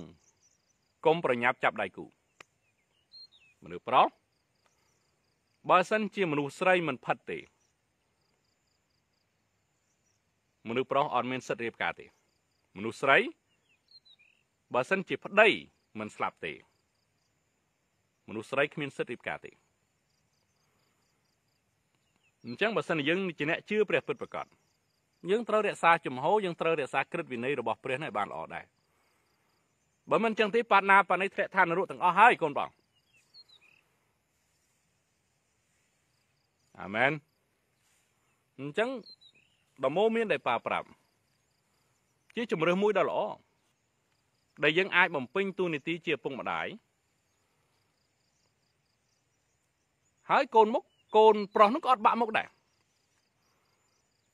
កុំប្រញាប់ចាប់ដៃគូមនុស្សប្រុសបើសិនជា មនុស្សស្រីមិនផិតទេមនុស្សប្រុសអត់មានសិទ្ធិរៀបការទេមនុស្សស្រីបើសិនជាប្តីមិនស្លាប់ទេមនុស្សស្រីគ្មានសិទ្ធិរៀបការទេអញ្ចឹងបើសិនយើងជាអ្នកជឿព្រះ ពិតប្រាកដយើងត្រូវរក្សាជំហរយើងត្រូវរក្សាក្រឹតវិន័យរបស់ព្រះនេះបានល្អដែរបើមិនអញ្ចឹងទេបាតណាបានេះធ្លាក់ឋាននរកទាំងអស់ហើយកូនបងអាមែនអញ្ចឹងដមោមានដែលប៉ាប្រាប់ជាជំរឿសមួយដ៏ល្អដែលយើងអាចបំពេញទូនីតិជាពុកម្ដាយហើយកូនមុខកូនប្រុសនោះក៏អត់បាក់មុខដែរ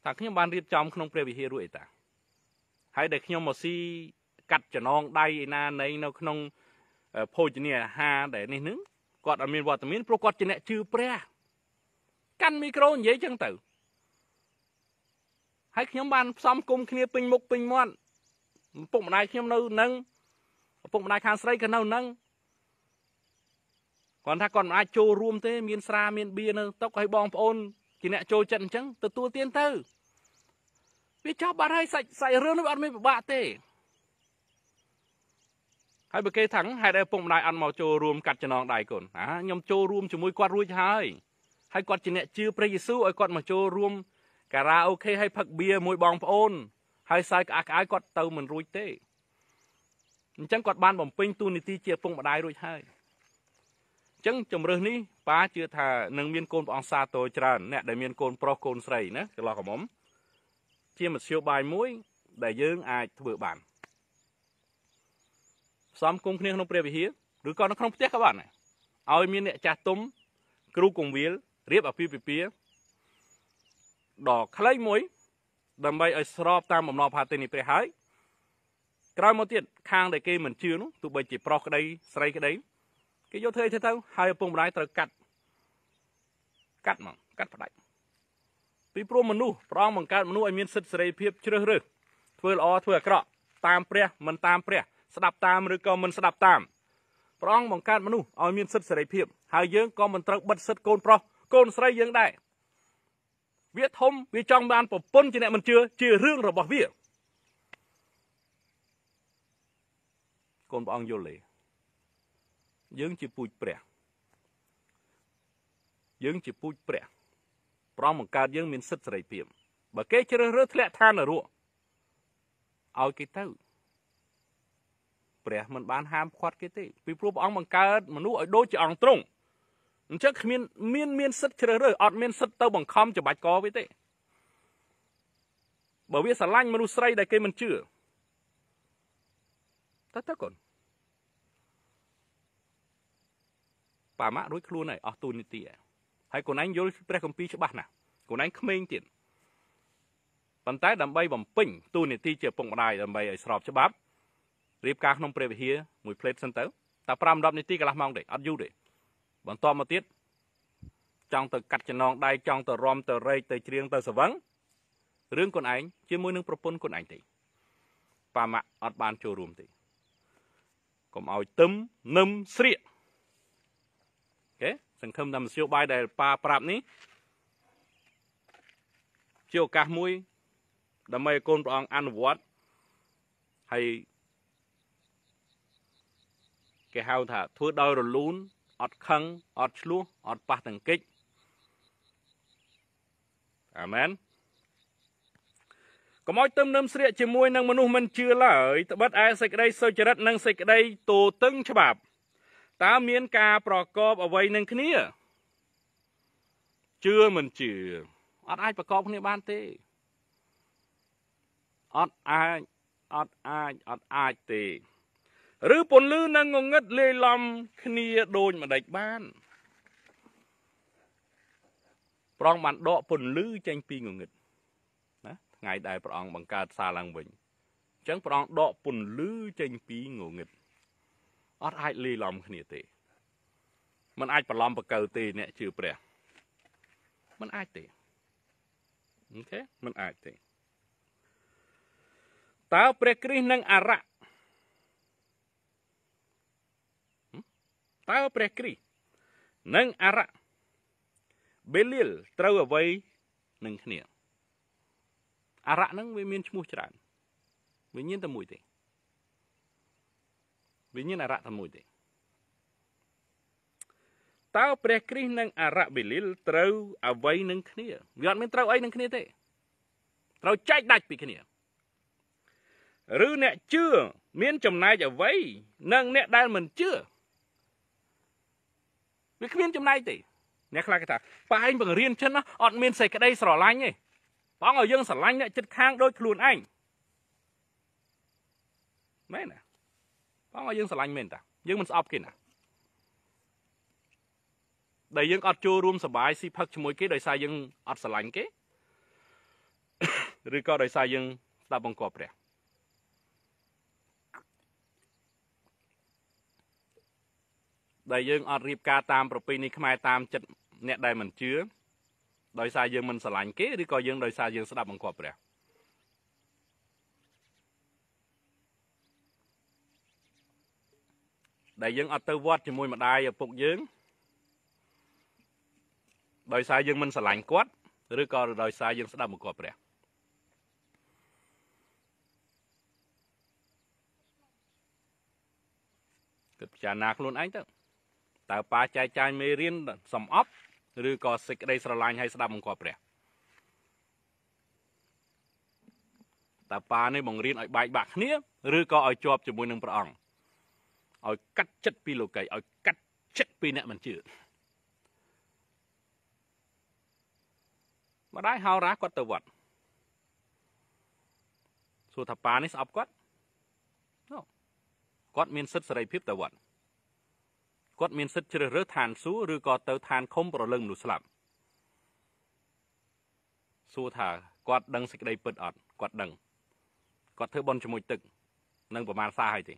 ថាខ្ញុំបានរៀបចំក្នុងព្រះវិហាររួចអីតា ហើយដែលខ្ញុំមកស៊ីកាត់ចំណងដៃឯណានៃនៅ ក្នុងភោជនីអាហារដែលនេះនឹងគាត់អត់មានវត្តមានព្រោះគាត់ជាអ្នកជឿព្រះកាន់មីក្រូនិយាយចឹងទៅហើយខ្ញុំបានផ្សំគុំគ្នាពេញមុខពេញមាត់ឪពុកម្ដាយខ្ញុំនៅនឹងឪពុកម្ដាយខាងស្រីក៏នៅនឹងគាត់ថាគាត់មិនអាចចូលរួមទេ មានស្រាមានបៀនៅតុកឲ្យបងប្អូនជាអ្នកចូលចិត្តអញ្ចឹងទទួលទានទៅវាចប់បាត់ហើយសាច់សាច់រឿងនេះអត់មានពិបាកទេហើយបើគេថាហេតុអីពុកម្ដាយអត់មកចូលរួមកាត់ចំណងដៃកូនអាខ្ញុំចូលរួមជាមួយគាត់រួចហើយហើយគាត់ជាអ្នកជឿព្រះយេស៊ូវឲ្យគាត់មកចូលរួមការ៉ាអូខេឲ្យផឹកបៀមួយបងប្អូន ហើយសាយក្អាក់ក្អាយគាត់ទៅមិនរួចទេអញ្ចឹងគាត់បានបំពេញទូនីតិជាពុកម្ដាយរួចហើយចឹងជំរឹះនេះប៉ាជឿថានឹងមានកូនព្រះអង្គសាទរច្រើនអ្នកដែលមានកូនប្រុសកូនស្រីណាចន្លោះកមុំជាមធ្យោបាយមួយ ដែលយើងអាចធ្វើបានផ្សំគុំគ្នាក្នុងព្រះវិហារឬក៏នៅក្នុងផ្ទះក៏បានឲ្យមានអ្នកចាស់ទុំគ្រូកងវិលរៀបអភិពិភាដល់ខ្លីមួយ ដើម្បីឲ្យស្របតាមបំណងផាទេនេះព្រះហើយក្រោយមកទៀតខាង ដែលគេមិនជឿនោះទោះបីជាប្រុសក្តីស្រីក្តីគេយកធ្វើអីទៅហើយឪពុកម្ដាយត្រូវកាត់កាត់មកកាត់ផ្ដាច់ពីព្រោះមនុស្សប្រងបង្កើតមនុស្សឲ្យមានសិទ្ធិសេរីភាព ជ្រើសរើសធ្វើល្អធ្វើអាក្រក់តាមព្រះមិនតាមព្រះ ស្ដាប់តាមឬក៏មិនស្ដាប់តាមប្រងបង្កើតមនុស្សឲ្យមានសិទ្ធិសេរីភាពហើយយើងក៏មិនត្រូវបិទសិទ្ធិកូនប្រុសកូនស្រីយើងដែរវាធំវាចង់បានប្រពន្ធជាអ្នកមិនជឿជារឿងរបស់វាកូនព្រះអង្គយល់ទេយើងជាពូជព្រះយើងជាពូជព្រះ ប្រងបង្កើតយើងមានសិទ្ធិសេរីភាពបើគេ ជ្រើសរើសធ្លាក់ឋាននរកឲ្យគេទៅព្រះមិនបានហាមឃាត់គេទេពីព្រោះព្រះអង្គបង្កើតមនុស្សឲ្យដូចជាអង្គទ្រង់អញ្ចឹងគ្មានមាន មានសិទ្ធជ្រើសរើសអត់មានសិទ្ធទៅ បង្ខំច្បាច់កវាទេបើវាស្រឡាញ់មនុស្សស្រីដែលគេមិនជឿតើតើកូនប៉ាម៉ាក់រួចខ្លួនហើយអស់ទូនីតិហើយកូនឯងយល់ព្រះគម្ពីរច្បាស់ណាស់កូនឯងក្មេងទៀតប៉ុន្តែដើម្បីបំពេញ ទូនីតិជាពុកម្ដាយដើម្បីឲ្យស្របច្បាប់រៀបការក្នុងព្រះវិហារមួយផ្លេតសិនទៅតែ5 10នាទីកន្លះម៉ោងទេអត់យូរទេបន្តមកទៀតចង់ទៅកាត់ចំណងដៃចង់ទៅរំទៅរែកទៅច្រៀងទៅសវឹងរឿងខ្លួនឯងជាមួយនឹងប្រពន្ធខ្លួនឯងទេប៉ាម៉ាក់អត់បានចូលរួមទេកុំឲ្យទឹមនឹមស្រៀកគេសង្ឃឹមថាមធ្យោបាយដែលប៉ាប្រាប់នេះជាឱកាសមួយ ដើម្បីឲ្យកូនព្រះអង្គអនុវត្តហើយគេហៅថាធ្វើដោយរលូនអត់ខឹងអត់ឆ្លោះអត់ប៉ះទង្គិចអាមែនកុំឲ្យទឹមនឹមស្រៀកជាមួយនឹងមនុស្សមិនជឿឡើយត្បិតឯសេចក្តីសុចរិតនិងសេចក្តីទូតឹងច្បាប់តើមានការប្រកបអ្វីនឹងគ្នាជឿមិនជឿអត់អាចប្រកបគ្នាបានទេអត់អាចអត់អាចអត់អាចទេឬពន្លឺនឹងងងឹតលេលំគ្នាដូចម្ដេចបាន ប្រងបានដកពន្លឺចេញពីងងឹតណាថ្ងៃដែលព្រះអង្គបង្កើតសារឡើងវិញអញ្ចឹងព្រះអង្គដកពន្លឺចេញពីងងឹតអត់អាចលីឡំគ្នាទេมันអាចប្រឡំបកើទេ អ្នកជឿព្រះมันអាចទេអូខេมันអាចទេតើព្រះគ្រីស្ទនិងអរៈតើព្រះគ្រីស្ទនិងអរៈបេលីលត្រូវអ្វីនឹងគ្នាអរៈនឹងវាមានឈ្មោះច្រើនវិញ្ញាណតែមួយទេវិញ្ញាណអរៈតែមួយទេតើព្រះគ្រីស្ទនិងអរៈបេលីលត្រូវអ្វីនឹងគ្នាវាអត់មានត្រូវអីនឹងគ្នាទេត្រូវចែកដាច់ពីគ្នាឬអ្នកជឿមានចំណែកអ្វីនិង អ្នកដែលមិនជឿវាគ្មានចំណែកទេអ្នកខ្លះគេថាប៉ែឯងបង្រៀនចិនអត់មាន សេចក្តីស្រឡាញ់ទេបងឲ្យយើងស្រឡាញ់អ្នកចិត្តខាងដូចខ្លួនឯងមែនទេបងឲ្យយើងស្រឡាញ់មែនតាយើងមិនស្អប់គេណាដែលយើងអត់ចូលរួមសបាយស៊ីផឹកជាមួយគេដោយសារយើងអត់ស្រឡាញ់គេឬក៏ដោយសារយើងស្ដាប់បង្គាប់ព្រះដែលយើងអត់រៀបការតាមប្រពៃណីខ្មែរតាមចិត្តអ្នកដែលមិនជឿដោយសារយើងមិនស្រឡាញ់គេឬក៏យើងដោយសារយើងស្ដាប់បង្គាប់ព្រះដែលយើងអត់ទៅវត្តជាមួយម្ដាយឪពុកយើងដោយសារយើងមិនស្រឡាញ់គាត់ ឬក៏ដោយសារយើងស្ដាប់មកគាត់ព្រះគិតពិចារណាខ្លួនឯងទៅតើប៉ាចែកចាយមេរៀនសំអប់ឬក៏សេចក្តីស្រឡាញ់ឲ្យស្ដាប់មកគាត់ព្រះតើប៉ានេះបង្រៀនឲ្យបែកបាក់គ្នាឬក៏ឲ្យជាប់ជាមួយនឹងព្រះអង្គឲ្យកាត់ចិត្តពីលោកីឲ្យកាត់ចិត្តពីអ្នកមិនជឿម្ដាយហោរាគាត់ទៅវត្តសួរថាប៉ានេះស្អប់គាត់គាត់មានសិទ្ធិសេរីភាពទៅវត្តគាត់មានសិទ្ធិជ្រើសរើសឋានសួគ៌ឬក៏ទៅឋានឃុំប្រលឹងមនុស្សស្លាប់សួរថាគាត់ដឹងសេចក្តីពិតអត់គាត់ដឹងគាត់ធ្វើបន់ជាមួយទឹកនឹងប្រមាណសារហើយទេ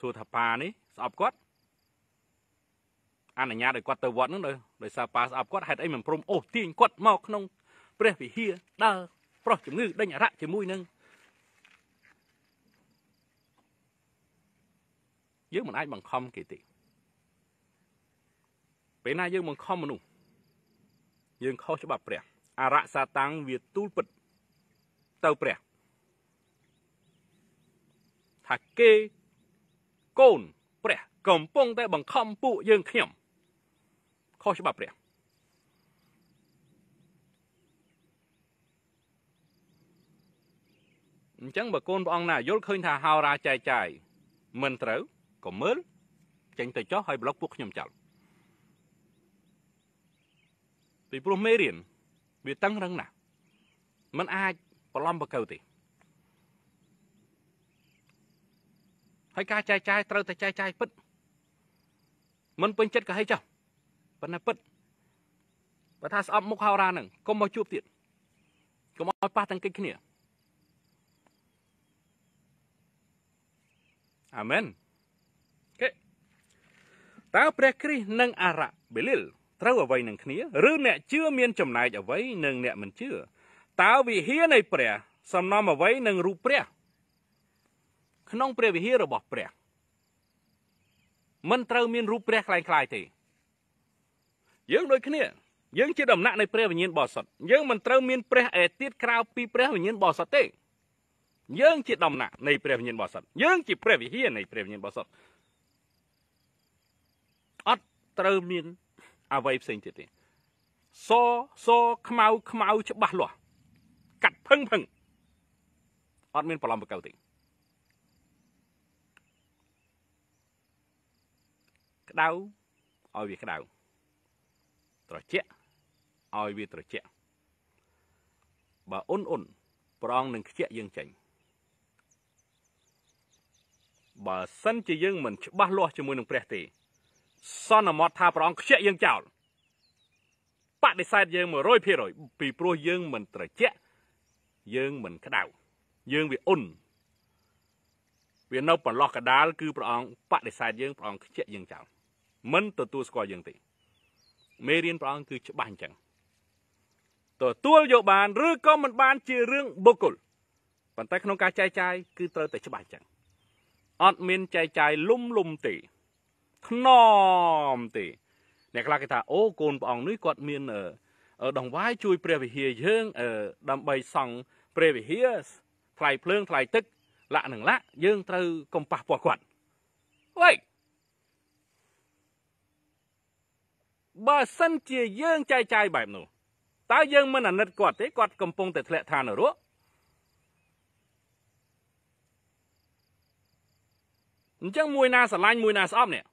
សួរថាប៉ានេះស្អប់គាត់អនុញ្ញាតឲ្យគាត់ទៅវត្តនោះដោយសារប៉ាស្អប់គាត់ហេតុអីមិនព្រមអូសទាញគាត់មកក្នុងព្រះវិហារដើរប្រុសជំងឺដេញអរៈជាមួយនឹងយើងមិនអាចបង្ខំគេទេពេលណាយើងបង្ខំមនុស្សយើងខុសច្បាប់ព្រះអរៈសាតាំងវាទូលពិតទៅព្រះថាគេកូនព្រះកំពុងតែបង្ខំពួកយើង ខ្ញុំខុសច្បាប់ព្រះអញ្ចឹងបើកូនព្រះអង្គណា យល់ឃើញថាហោរាចែកចាយមិនត្រូវក៏មើលចេញទៅចោះហើយប្លុកពួកខ្ញុំចោលពីព្រោះមេរៀន វាតឹងរឹងណាស់มันអាចប្រឡំបកៅទេហើយការចែកចាយត្រូវតែចែកចាយពិតមិនពេញចិត្តក៏ហីចុះប៉ុន្តែពិតបើថាស្អប់មុខហោរានឹងកុំមកជួបទៀតកុំឲ្យប៉ះទាំងកិច្ចគ្នាអាមែនគេតើព្រះគ្រីស្ទនិង អារ៉ាបេលីលត្រូវអ្វីនឹងគ្នាឬអ្នកជឿមានចំណែកអ្វីនិងអ្នកមិនជឿតើវិហារនៃ ព្រះ សំណុំអ្វីនឹងរូបព្រះក្នុងព្រះវិហាររបស់ព្រះមិនត្រូវមានរូបព្រះคล้ายៗទេ យើងដូចគ្នាយើងជាដំណាក់នៃ ព្រះវិញ្ញាណបរិសុទ្ធយើងមិនត្រូវមានព្រះអេទៀតក្រៅពីព្រះវិញ្ញាណបរិសុទ្ធទេយើងជាដំណាក់នៃព្រះវិញ្ញាណបរិសុទ្ធយើងជាព្រះវិហារនៃព្រះវិញ្ញាណបរិសុទ្ធអត់ត្រូវមានអ្វីផ្សេងទៀតទេសសខ្មៅខ្មៅច្បាស់លាស់កាត់ផឹងផឹងអត់មានប្រឡំបកៅទេក្តៅឲ្យវាក្តៅត្រជាក់ឲ្យវាត្រជាក់បើអ៊ុនអ៊ុនប្រងនឹងខ្ជាក់យើងចេញបើសិនជាយើងមិនច្បាស់លាស់ជាមួយនឹងព្រះទេសន្មតថាប្រងខ្ជាក់យើងចោលបដិសេធយើង100%ពីព្រោះយើងមិនត្រជាក់យើងមិនក្តៅយើងវាអ៊ុនវានៅប្រឡោះកដាលគឺព្រះអង្គបដិសេធយើងព្រះអង្គខ្ជាក់យើងចោលមិនទទួលស្គាល់យើងទេមេរៀនព្រះអង្គគឺច្បាស់អញ្ចឹងទទួលយកបានឬក៏មិនបាន ជារឿងបុគ្គលប៉ុន្តែក្នុងការចែកចាយគឺត្រូវតែច្បាស់អញ្ចឹងអត់មានចែកចាយលុំលុំទេថ្នមទេអ្នកខ្លះគេថាអូកូនព្រះអង្គនេះគាត់មាន ដងវាយជួយ ព្រះវិហារយើងដើម្បីសង់ព្រះវិហារថ្លៃភ្លើងថ្លៃទឹកលាក់នឹងលាក់យើងត្រូវកំប៉ះពោះគាត់វ៉ៃបើសិនជាយើងចែកចាយបែបនោះតើយើងមិនអាណិតគាត់ទេគាត់កំពុងតែធ្លាក់ឋានរកអញ្ចឹងមួយណាស្រឡាញ់មួយណាស្អប់នេះ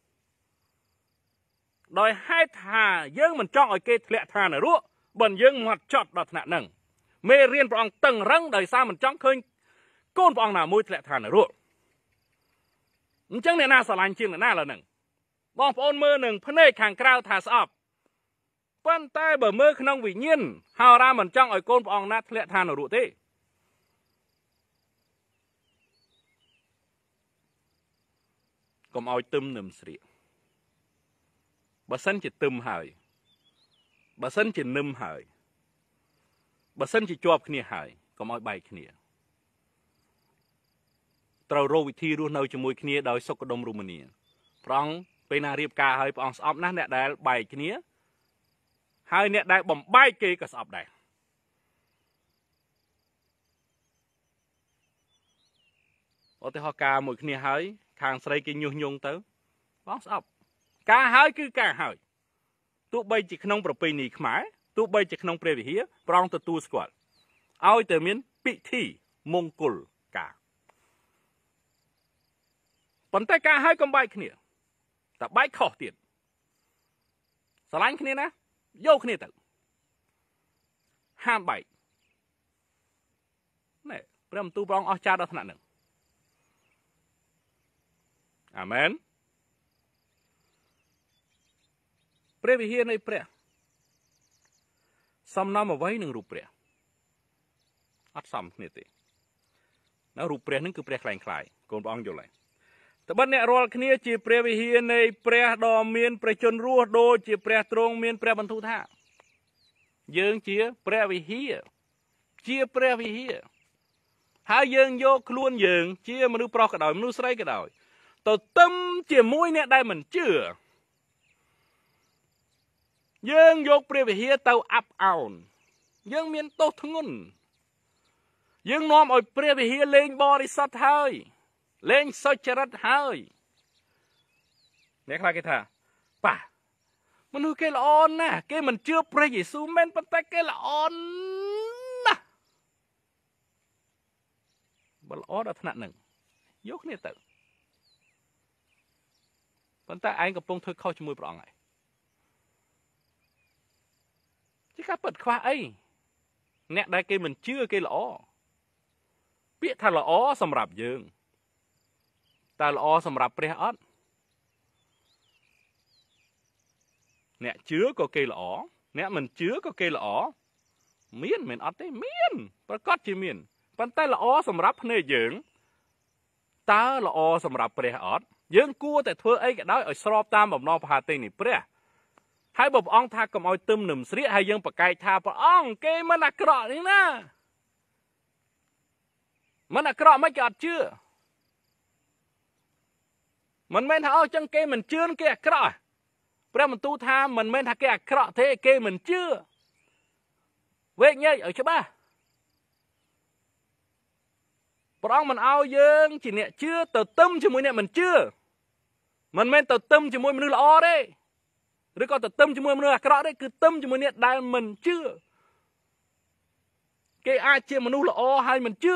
ដោយហេតុថាយើង មិនចង់ឲ្យគេធ្លាក់ឋានរកបើយើងងាត់ចត់ដល់ថ្នាក់ហ្នឹងមេរៀនព្រះអង្គតឹងរឹង ដោយសារមិនចង់ឃើញកូនព្រះអង្គណាមួយធ្លាក់ឋានរកអញ្ចឹងអ្នកណាស្រឡាញ់ជាងអ្នកណាឡើយហ្នឹងបងប្អូនមើលនឹងភ្នែកខាងក្រៅថាស្អប់ប៉ុន្តែបើមើលក្នុងវិញ្ញាណហោរាមិនចង់ឲ្យកូនព្រះអង្គណាធ្លាក់ឋាននរកទេកុំឲ្យទឹមនឹមស្រៀកបើសិនជាទឹមហើយបើសិនជានឹមហើយបើសិនជាជាប់គ្នាហើយកុំឲ្យបែកគ្នាត្រូវរកវិធីរស់នៅជាមួយ គ្នាដោយសុខដុមរមនាប្រងពេលណារៀបការហើយព្រះអង្គស្អប់ណាស់អ្នកដែលបែកគ្នា ហើយអ្នកដែលបំបែកគេក៏ស្អប់ដែរឧទាហរណ៍ការមួយ គ្នាហើយខាងស្រី គេញុះញង់ទៅ បងស្អប់ ការហើយគឺការហើយទោះបីជាក្នុងប្រពៃណីខ្មែរទោះបីជាក្នុង ព្រះវិហារប្រងទទួលស្គាល់ឲ្យតែមានពិធីមង្គលការប៉ុន្តែការហើយកុំបែកគ្នាតែបែកខុសទៀតស្រឡាញ់គ្នាណាយកគ្នាទៅហាមបែកណែព្រះមន្ទូលព្រះអង្គអស្ចារ្យដល់ថ្នាក់នឹងអាមែនព្រះវិហារនៃព្រះ សំណំអ្វីនឹងរូបព្រះអត់សំគ្នាទេនៅរូបព្រះនឹងគឺព្រះខ្លាំងខ្លាយកូនព្រះអង្គយល់ហើយកត្បិតអ្នករាល់គ្នាជាព្រះវិហារនៃព្រះដ៏មានព្រះជន្មរស់ដូចជាព្រះទ្រង់មានព្រះបន្ទូថាយើងជាព្រះវិហារជាព្រះវិហារហើយយើងយក ខ្លួនយើង ជា មនុស្សប្រុសក៏ដោយ មនុស្សស្រីក៏ដោយទៅទឹមជាមួយអ្នកដែលមិនជឿយើងយកព្រះវិហារទៅអាប់អោនយើងមានទោសធ្ងន់យើងនាំឲ្យព្រះវិហារលែងបរិសុទ្ធហើយលេងសុចរិតហើយអ្នកខ្លះគេថាប៉ាមនុស្សគេល្អណាស់គេមិនជឿព្រះយេស៊ូវមែនប៉ុន្តែគេល្អណាស់បើល្អដល់ថ្នាក់ហ្នឹងយកគ្នាទៅប៉ុន្តែឯងកំពុង ធ្វើខុសជាមួយព្រះអង្គហើយជាការពិតខ្វះអីអ្នកដែលគេមិនជឿគេល្អពាក្យថាល្អសម្រាប់យើងតើល្អសម្រាប់ព្រះអត់អ្នកជឿក៏គេល្អអ្នកមិនជឿក៏គេល្អមានមិនអត់ទេមាន ប្រកាសជាមានប៉ុន្តែល្អ សម្រាប់ភ្នែកយើងតើល្អសម្រាប់ព្រះអត់យើងគួរតែធ្វើអីក៏ដោយឲ្យស្របតាមបំណងប្រហាទិញនេះព្រះហើយបើព្រះអង្គថាកុំឲ្យទឹមនឹមស្រៀកហើយយើងប្រកែកថាព្រះអង្គគេមិនអាក្រក់នេះណាមិនអាក្រក់មិនគេអត់ជឿមិនមែនថាអោចឹងគេមិនជឿគេអាក្រក់ព្រះបន្ទូលថាមិនមែនថាគេអាក្រក់ទេគេមិនជឿវេកញែកឲ្យច្បាស់ព្រះអង្គមិនអោយើង ជាអ្នកជឿទៅទឹមជាមួយអ្នកមិនជឿមិនមែនទៅទឹមជាមួយមនុស្សល្អទេឬក៏ទៅទឹមជាមួយមនុស្សអាក្រក់ទេគឺទឹមជាមួយអ្នកដែលមិនជឿគេអាចជាមនុស្សល្អហើយមិនជឿ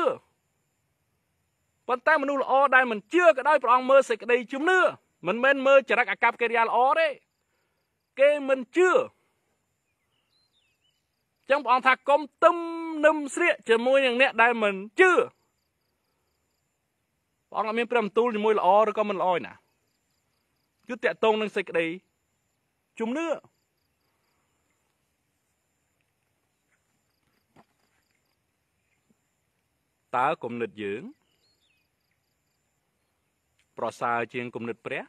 ប៉ុន្តែមនុស្សល្អដែលមិនជឿក៏ដោយព្រះអង្គមើលសេចក្តី ជំនឿមិនមែនមើលចរិតអាកប្បកិរិយាល្អទេគេមិនជឿចឹងព្រះអង្គថាកុំទឹមនឹមស្រៀកជាមួយនឹងអ្នកដែលមិនជឿព្រះអង្គអត់មានព្រមទូលជាមួយល្អឬក៏មិនល្អណាគឺតកតងនឹងសេចក្តីជំនឿតើគំនិតយើងប្រសើរជាងគំនិតព្រះ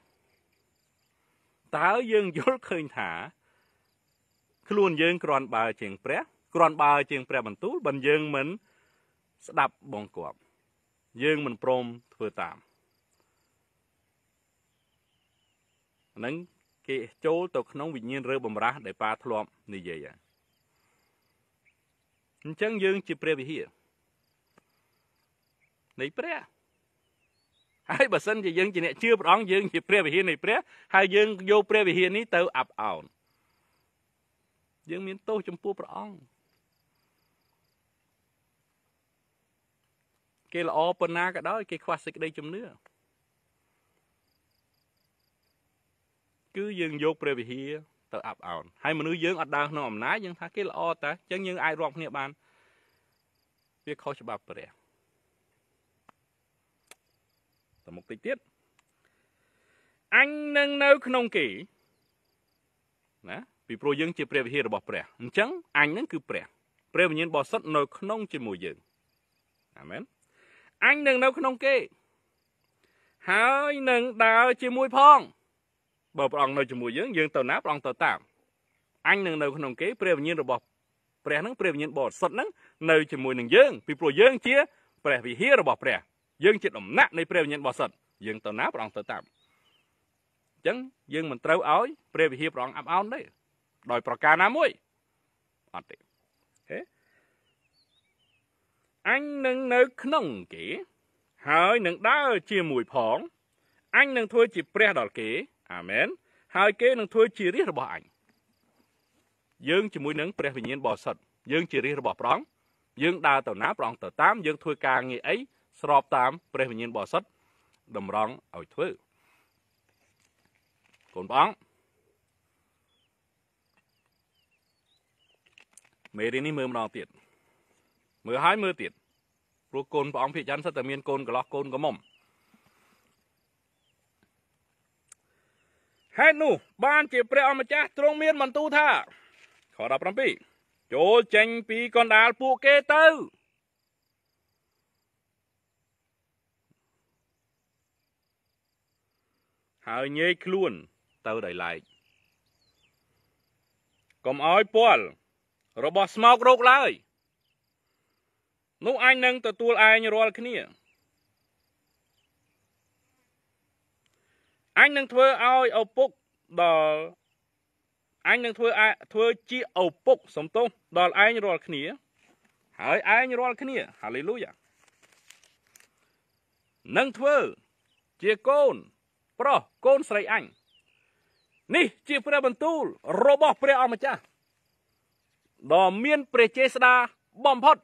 តើយើងយល់ឃើញថាខ្លួនយើងក្រាន់បើជាង ព្រះ ក្រាន់បើជាង ព្រះបន្ទូលបើយើងមិន ស្ដាប់បងគប់យើងមិនព្រមធ្វើតាមនឹងគេចូលទៅក្នុងវិញ្ញាណរើបំរាស់ ដែលប៉ាធ្លាប់និយាយអញ្ចឹងយើងជាព្រះវិហារនៃព្រះហើយបើសិនជាយើងជាអ្នកជឿព្រះអង្គយើងជា ព្រះវិហារនៃព្រះហើយយើងយកព្រះវិហារនេះទៅអាប់អោនយើងមានទោសចំពោះព្រះអង្គគេល្អប៉ុណ្ណាក៏ដោយគេខ្វះសេចក្តីជំនឿគឺយើងយកព្រះវិហារ ទៅអាប់អោនហើយមនុស្សយើងអត់ដើរក្នុងអំណាចយើងថាគេល្អតែអញ្ចឹងយើងអាចរាប់គ្នាបានវាខុសច្បាប់ព្រះទៅមុខតិចទៀតអញនឹងនៅក្នុងគេណាពីព្រោះយើងជាព្រះវិហាររបស់ព្រះអញ្ចឹងអញនឹងគឺព្រះព្រះវិញ្ញាណបរិសុទ្ធនៅក្នុង ជាមួយយើងអាមែនអញនឹងនៅក្នុងគេហើយនឹងដើរជាមួយផងបើព្រះអង្គនៅជាមួយយើងយើងទៅណាព្រះអង្គទៅតាមអញនឹងនៅក្នុងគេព្រះវិញ្ញាណរបស់ព្រះនឹងព្រះវិញ្ញាណបរិសុទ្ធនឹងនៅជាមួយនឹងយើងពីព្រោះយើងជា ព្រះវិហាររបស់ព្រះយើងជាដំណាក់នៃព្រះវិញ្ញាណបរិសុទ្ធយើងទៅណាព្រះអង្គទៅតាមអញ្ចឹងយើង មិនត្រូវឲ្យព្រះវិហារព្រះអង្គអាប់អោនទេដោយប្រការណាមួយអត់ទេហេអញនឹងនៅក្នុងគេហើយនឹងដើរជាមួយផងអញនឹងធ្វើជាព្រះដល់គេ អាមែនហើយគេនឹងធ្វើជារាជរបស់អញយើងជាមួយនឹងព្រះវិញ្ញាណបរិសុទ្ធយើងជារាជរបស់ព្រះអង្គយើងដើរទៅណាព្រះអង្គទៅតាមយើងធ្វើការងារអីស្របតាមព្រះវិញ្ញាណបរិសុទ្ធតម្រង់ឲ្យធ្វើកូនព្រះអង្គមេរៀននេះមើលម្ដងទៀតមើលហើយមើលទៀតព្រោះកូនព្រះអង្គភិយានសិតតែមានកូនកន្លោះកូនកមុំហេតុនោះបានជាព្រះអម្ចាស់ទ្រង់មានបន្ទូលថាខ17ចូលចេញពីកណ្ដាលពួកគេទៅហើយញែកខ្លួនទៅដោយឡែកកុំឲ្យពាល់របស់ស្មោករោគឡើយ នោះអញនឹងទទួលឯងរាល់គ្នាអញនឹងធ្វើឲ្យឪពុកដល់អញនឹងធ្វើធ្វើជាឪពុក សំទោសដល់ឯងរាល់គ្នា ហើយឯងរាល់គ្នា ហាឡេលូយ៉ានឹងធ្វើជាកូនប្រុសកូនស្រីអញនេះជាព្រះបន្ទូល របស់ព្រះអម្ចាស់ដ៏មានព្រះចេស្តាបំផុត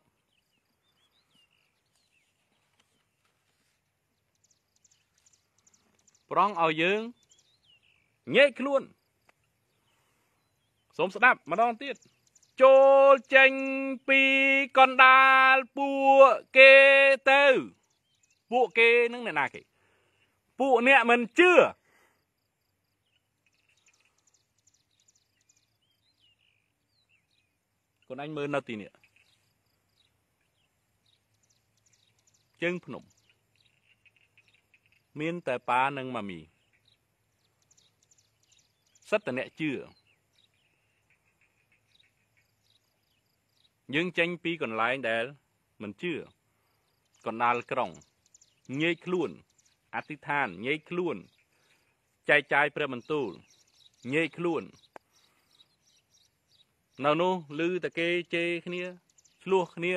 ប្រងឲ្យយើងញែកខ្លួនសូមស្ដាប់ម្ដងទៀតចូលចេញពីកណ្ដាលពួកគេទៅពួកគេនឹងអ្នកណាគេពួកអ្នកមិនជឿកូនអញមើលនៅទីនេះជើងភ្នំ មានតែប៉ានិងម៉ាមីសិតតអ្នកជឿយើងចេញពីកន្លែងដែល មិនជឿកណ្ដាលក្រុងងាយខ្លួនអធិដ្ឋានញែកខ្លួនចែកចាយព្រះបន្ទូលញែកខ្លួននៅនោះឮតែគេជេរគ្នាឆ្លោះគ្នា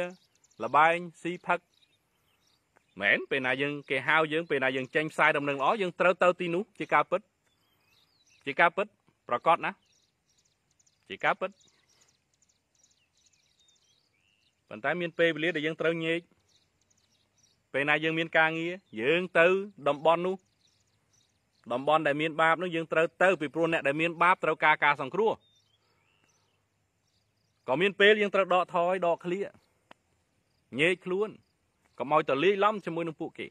លបែងស៊ីផឹកមែនពេលណាយើងគេហៅយើងពេលណាយើងចេញផ្សាយដំណឹងល្អយើងត្រូវទៅទីនោះជាការពិតជាការពិតប្រកបណាជាការពិតប៉ុន្តែមានពេលវេលាដែលយើងត្រូវញែកពេលណាយើងមានការងារយើងទៅតំបន់នោះតំបន់ដែលមាន បាបនោះយើងត្រូវទៅពីព្រោះអ្នកដែលមានបាបត្រូវការការសង្គ្រោះក៏មានពេលយើងត្រូវដកថយដកឃ្លាញែកខ្លួនកុំឲ្យទៅលាយឡំជាមួយនឹងពួកគេ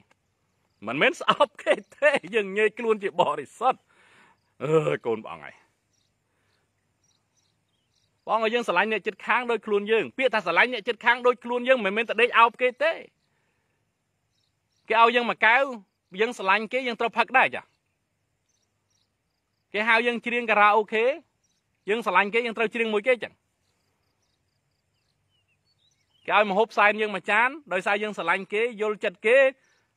មិនមែនស្អប់គេទេ យើងញែកខ្លួនជាបរិសុទ្ធអើយកូនបងឯងបងឲ្យយើងស្រឡាញ់អ្នកចិត្តខាងដូចខ្លួនយើងពាក្យថាស្រឡាញ់អ្នកចិត្តខាងដូចខ្លួនយើងមិនមែនតែដេកអោបគេទេគេឲ្យយើងមួយកែវយើងស្រឡាញ់គេយើងត្រូវផឹកដែរចាគេហៅយើងច្រៀងការ៉ាអូខេយើងស្រឡាញ់គេយើងត្រូវច្រៀងមួយគេចឹងគេឲ្យមហូបផ្សែងយើងមួយចាន ដោយសារយើងស្រឡាញ់គេយល់ចិត្តគេ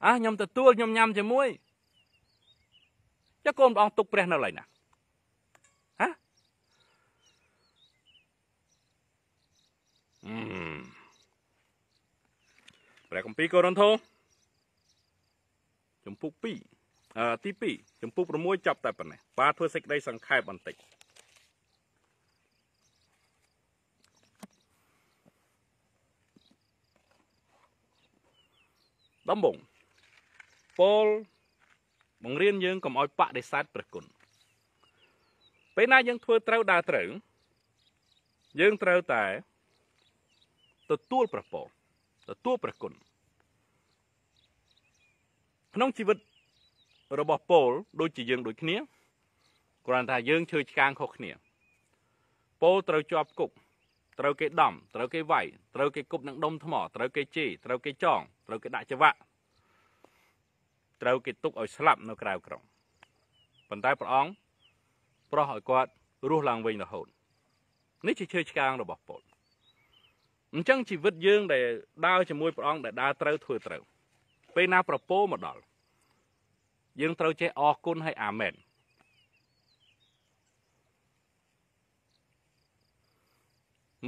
អះខ្ញុំទទួលខ្ញុំញ៉ាំជាមួយចុះកូនព្រះអង្គទុកព្រះនៅឡើយណាហ៎ព្រះគម្ពីរកូរិនថូសចំពុក2អឺទី2ចំពុក6ចាប់តែប៉ុណ្ណេះបាទធ្វើសេចក្តីសង្ខេបបន្តិចដំបងពលបង្រៀនយើងកុំឲ្យបដិសេធព្រះគុណពេលណាយើងធ្វើត្រូវដើរត្រូវយើងត្រូវតែទទួលប្រពោទទួលប្រគុណក្នុងជីវិតរបស់ពលដូចជាយើងដូចគ្នាគ្រាន់ថាយើងឈើឆ្កាងខុសគ្នាពលត្រូវជាប់គុកត្រូវ គេដំត្រូវគេវាយត្រូវគេគប់នឹងដុំថ្មត្រូវគេជេរត្រូវគេចងត្រូវគេដាក់ច្បាក់ត្រូវគេទុកឲ្យស្លាប់នៅក្រៅក្រុងប៉ុន្តែព្រះអង្គប្រោះឲ្យគាត់រស់ឡើងវិញរហូតនេះជាឈើឆ្កាងរបស់ពលអញ្ចឹងជីវិតយើងដែលដើរជាមួយព្រះអង្គដែលដើរត្រូវធ្វើត្រូវពេលណាប្រពោមកដល់យើងត្រូវចេះអរគុណហើយអាមែន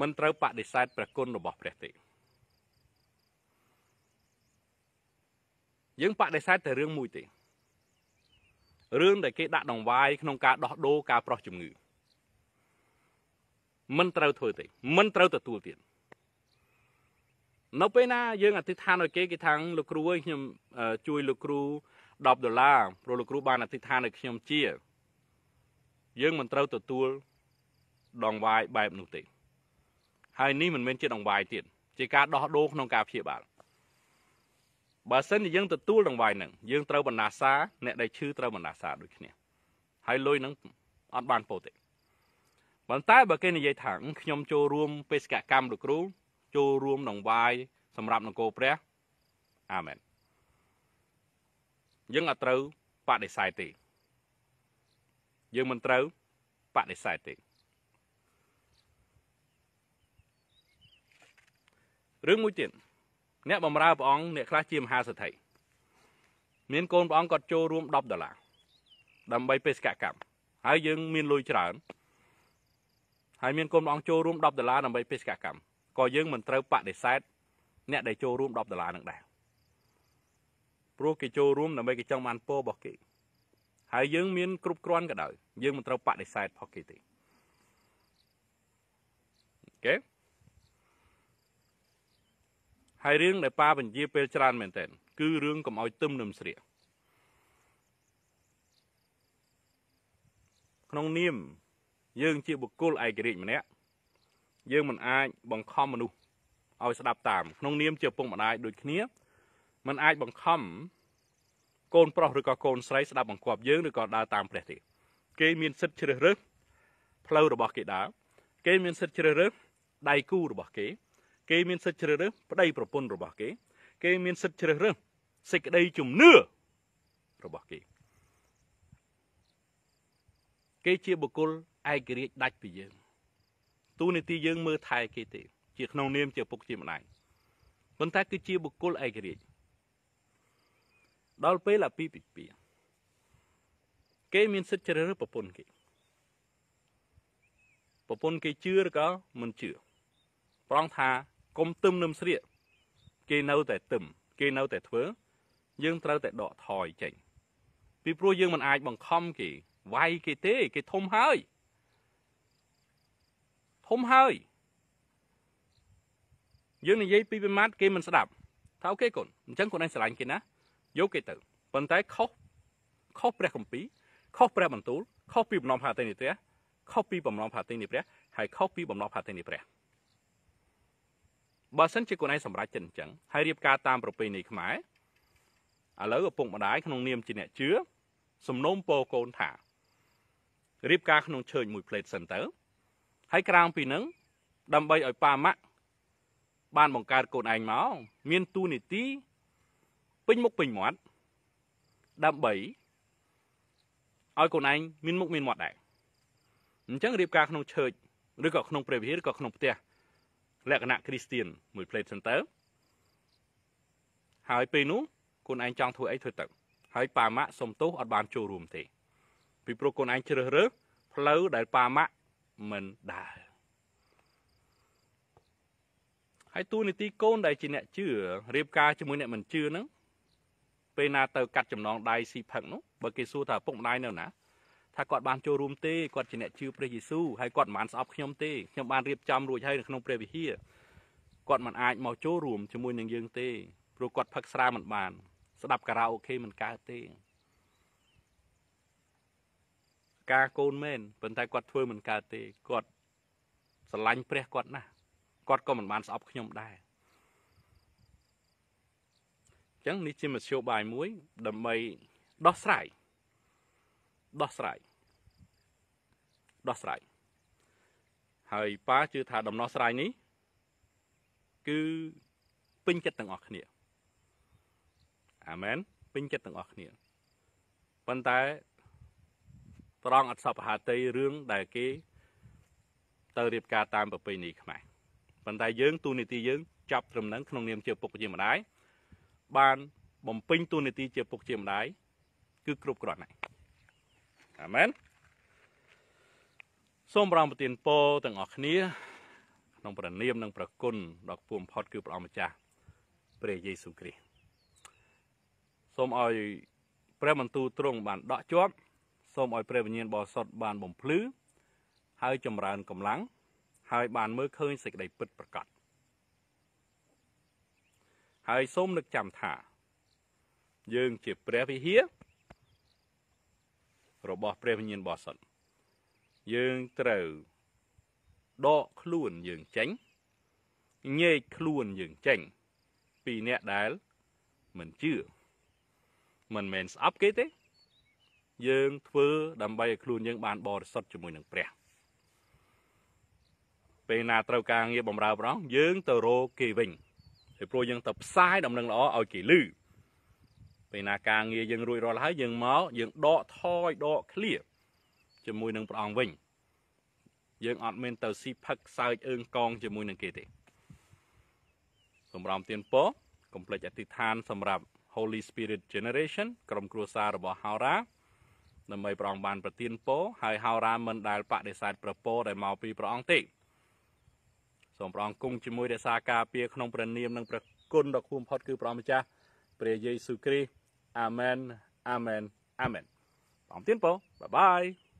មិនត្រូវបដិសេធព្រះគុណរបស់ព្រះទេយើងបដិសេធតែរឿងមួយទេរឿងដែលគេដាក់ដង្វាយក្នុងការដោះដូរការប្រោះជំងឺមិនត្រូវធ្វើទេមិនត្រូវទទួលទៀតនៅពេលណាយើងអធិដ្ឋានឲ្យគេគេថាលោកគ្រូអើយខ្ញុំជួយលោកគ្រូ10ដុល្លារព្រោះលោកគ្រូបានអធិដ្ឋានឲ្យខ្ញុំជា យើងមិនត្រូវទទួលដងវាយបែបនោះទេ ហើយនេះមិនមែនជាដងវាយទៀតជាការដោះដូរក្នុងការព្យាបាលបើសិនជាយើងទទួលដងវាយនឹងយើងត្រូវបណ្ដាសាអ្នកដែលឈឺត្រូវបណ្ដាសាដូចគ្នា ហើយលុយនឹងអត់បានពោទេប៉ុន្តែបើគេនិយាយថាខ្ញុំចូលរួមបេសកកម្មលោកគ្រូចូលរួមដង្វាយ សម្រាប់នគរព្រះអាមែនយើងអត់ត្រូវបដិសេធទេយើងមិនត្រូវបដិសេធទេរឿងមួយទៀតអ្នកបម្រើព្រះអង្គអ្នកខ្លះជាមហាសេដ្ឋីមានកូនព្រះអង្គគាត់ចូលរួម10ដុល្លារដើម្បីបេសកកម្មហើយយើងមានលុយច្រើនហើយមានកូនព្រះអង្គចូលរួម10ដុល្លារដើម្បីបេសកកម្មក៏យើងមិនត្រូវបដិសេធអ្នកដែលចូលរួម10ដុល្លារនឹងដែរព្រោះគេចូលរួមដើម្បីគេចង់បានពររបស់គេហើយយើងមានគ្រប់គ្រាន់ក៏ដោយយើងមិនត្រូវបដិសេធផងគេទេអូខេហើយរឿងដែលប៉ាបញ្ជាពេលច្រើនមែនតើគឺរឿងកុំអោយទឹមនឹមស្រីក្នុងនាមយើងជាបុគ្គលឯករាជ្យម្នាក់យើងមិនអាច បង្ខំមនុស្សឲ្យស្ដាប់តាមក្នុងនាមជាពុកម្ដាយដូចគ្នាมันអាចបង្ខំកូនប្រុសឬក៏កូនស្រីស្ដាប់បង្គាប់យើងឬក៏ដើរតាមព្រះទេគេមានសិទ្ធិជ្រើសរើសផ្លូវរបស់ គេដើរគេ មាន សិទ្ធិជ្រើសរើសដៃគូរបស់គេ គេមានសិទ្ធិជ្រើសរើសប្តី ប្រពន្ធរបស់ គេ គេ មាន សិទ្ធិជ្រើសរើសសេចក្តីជំនឿរបស់គេគេជាបុគ្គលឯករាជ្យដាច់ពីយើងតួនាទីយើងមើលថែគេទេជាក្នុងនាមជាពុកជាម្ដាយប៉ុន្តែគឺជាបុគ្គលឯករាជ្យដល់ពេលអាពាហ៍ពិពាហ៍គេមានសិទ្ធិជ្រើសរើសប្រពន្ធគេប្រពន្ធគេជឿឬក៏មិនជឿប្រងថាកុំទឹមនឹមស្រៀកគេនៅតែទឹមគេនៅតែធ្វើយើងត្រូវតែដកថយចេញ ពីព្រោះយើងមិនអាចបង្ខំគេវាយគេទេ គេធំហើយធំហើយយើងនិយាយពីប្រមាថគេមិនស្ដាប់ថាអូខេកូនអញ្ចឹងកូនឯងស្រឡាញ់គេណា យកគេទៅប៉ុន្តែខុសខុសព្រះគម្ពីរខុសព្រះ បន្ទូល ខុសពី បំណងផាតីនៃព្រះខុសពី បំណងផាតីនៃព្រះហើយខុសពីបំណងផាតីនៃព្រះបើសិនជាកូនឯងសម្រេចចិត្តអញ្ចឹងហើយរៀបការតាមប្រពៃណីខ្មែរឥឡូវឪពុកម្ដាយក្នុងនាមជាអ្នកជឿសំណូមពរកូនថារៀបការក្នុងឈើញមួយផ្លេតសិនទៅហើយក្រៅពីនឹងដើម្បីឲ្យប៉ាម៉ាក់បានបង្កើតកូនឯងមកមានទូនីតិពេញមុខពេញមាត់ដើម្បីឲ្យកូនឯងមានមុខមានមាត់ដែរអញ្ចឹងរៀបការក្នុងឆើចឬក៏ក្នុងព្រះវិហារឬក៏ក្នុងផ្ទះលក្ខណៈគ្រីស្ទៀនមួយ plate center ហើយពេលនោះកូនឯងចង់ធ្វើអីធ្វើទៅហើយប៉ាម៉ាក់សុំទោសអត់បានចូលរួមទេពីព្រោះកូនឯងជ្រើសរើសផ្លូវដែលប៉ាម៉ាក់មិនដើរហើយតួនាទីកូនដែលជាអ្នកជឿរៀបការជាមួយអ្នកមិនជឿហ្នឹងពេលណាទៅកាត់ចំណងដៃស៊ីផឹកនោះបើគេសួរថាឪពុកម្ដាយនៅណាថាគាត់បានចូលរួមទេគាត់ជាអ្នកជឿព្រះយេស៊ូវហើយគាត់មិនបានស្អប់ខ្ញុំទេខ្ញុំបានរៀបចំរួចហើយនៅក្នុងព្រះវិហារគាត់មិនអាចមកចូលរួមជាមួយនឹងយើងទេព្រោះគាត់ផឹកស្រាមិនបាន ស្ដាប់ការ៉ាអូខេមិនកើតទេការកូនមែនប៉ុន្តែគាត់ធ្វើមិនកើតទេគាត់ស្រឡាញ់ព្រះគាត់ណាស់គាត់ក៏មិនបានស្អប់ ខ្ញុំដែរអញ្ចឹងនេះជាមធ្យោបាយមួយ ដើម្បីដោះស្រាយដោះស្រាយដោះស្រាយហើយប៉ាជឿថាដំណោះស្រាយនេះគឺពេញចិត្តទាំងអស់គ្នា អាមែនពេញចិត្តទាំងអស់គ្នាប៉ុន្តែព្រះអង្គអត់សពហាតីរឿងដែលគេទៅរៀបការតាមប្រពៃណីខ្មែរប៉ុន្តែយើងទូនីតិយើងចាប់ត្រឹមនឹងក្នុងនាមជាពុកជាម្ដាយ បានបំពេញទូនីតិជាពុកជាម្ដាយគឺគ្រប់គ្រាន់ណាស់អាមែនសូមប្រងប្រទានពរទាំងអស់គ្នាក្នុងព្រះនាមនិងព្រះគុណដ៏ខ្ពស់បំផុតគឺព្រះអង្គម្ចាស់ព្រះយេស៊ូវគ្រីស្ទសូមឲ្យ ព្រះបន្ទូលទ្រង់បានដកជាប់សូមឲ្យព្រះវិញ្ញាណបរិសុទ្ធបានបំភ្លឺហើយចម្រើនកម្លាំងហើយបានមើលឃើញសេចក្តីពិតប្រកបហើយសូមនឹកចាំថា យើងជាព្រះវិហាររបស់ព្រះវិញ្ញាណបរិសុទ្ធយើងត្រូវដកខ្លួនយើងចេញញែកខ្លួនយើងចេញពីអ្នកដែល មិនជឿមិនមែនស្អប់គេទេយើងធ្វើដើម្បីឲ្យខ្លួនយើងបានបរិសុទ្ធជាមួយនឹងព្រះពេលណាត្រូវការងារបម្រើព្រះអង្គយើងទៅរកគេវិញហើយព្រោះយើងទៅផ្សាយដំណឹងល្អឲ្យគេឮពេលណាការងារយើងរួចរាល់ហើយយើងមកយើងដកថយដកឃ្លាជាមួយនឹងព្រះអង្គវិញ យើងអត់មានទៅស៊ីផឹកសើចអើងកងជាមួយនឹងគេទេសម្រាប់ទៀនពោកុំភ្លេចអធិដ្ឋានសម្រាប់ Holy Spirit Generation ក្រុមគ្រួសាររបស់ Haura ដើម្បីព្រះអង្គបានប្រទានពរហើយហោរាមិនដែលបដិសេធប្រពោដែលមកពីព្រះអង្គទេសូមព្រះអង្គគង់ជាមួយរក្សាការពារក្នុងព្រះនាមនិងព្រះគុណដ៏ខ្ពស់បំផុតគឺព្រះម្ចាស់ព្រះយេស៊ូវគ្រីស្ទអាមែនអាមែនអាមែនអំទានពោបាយបាយ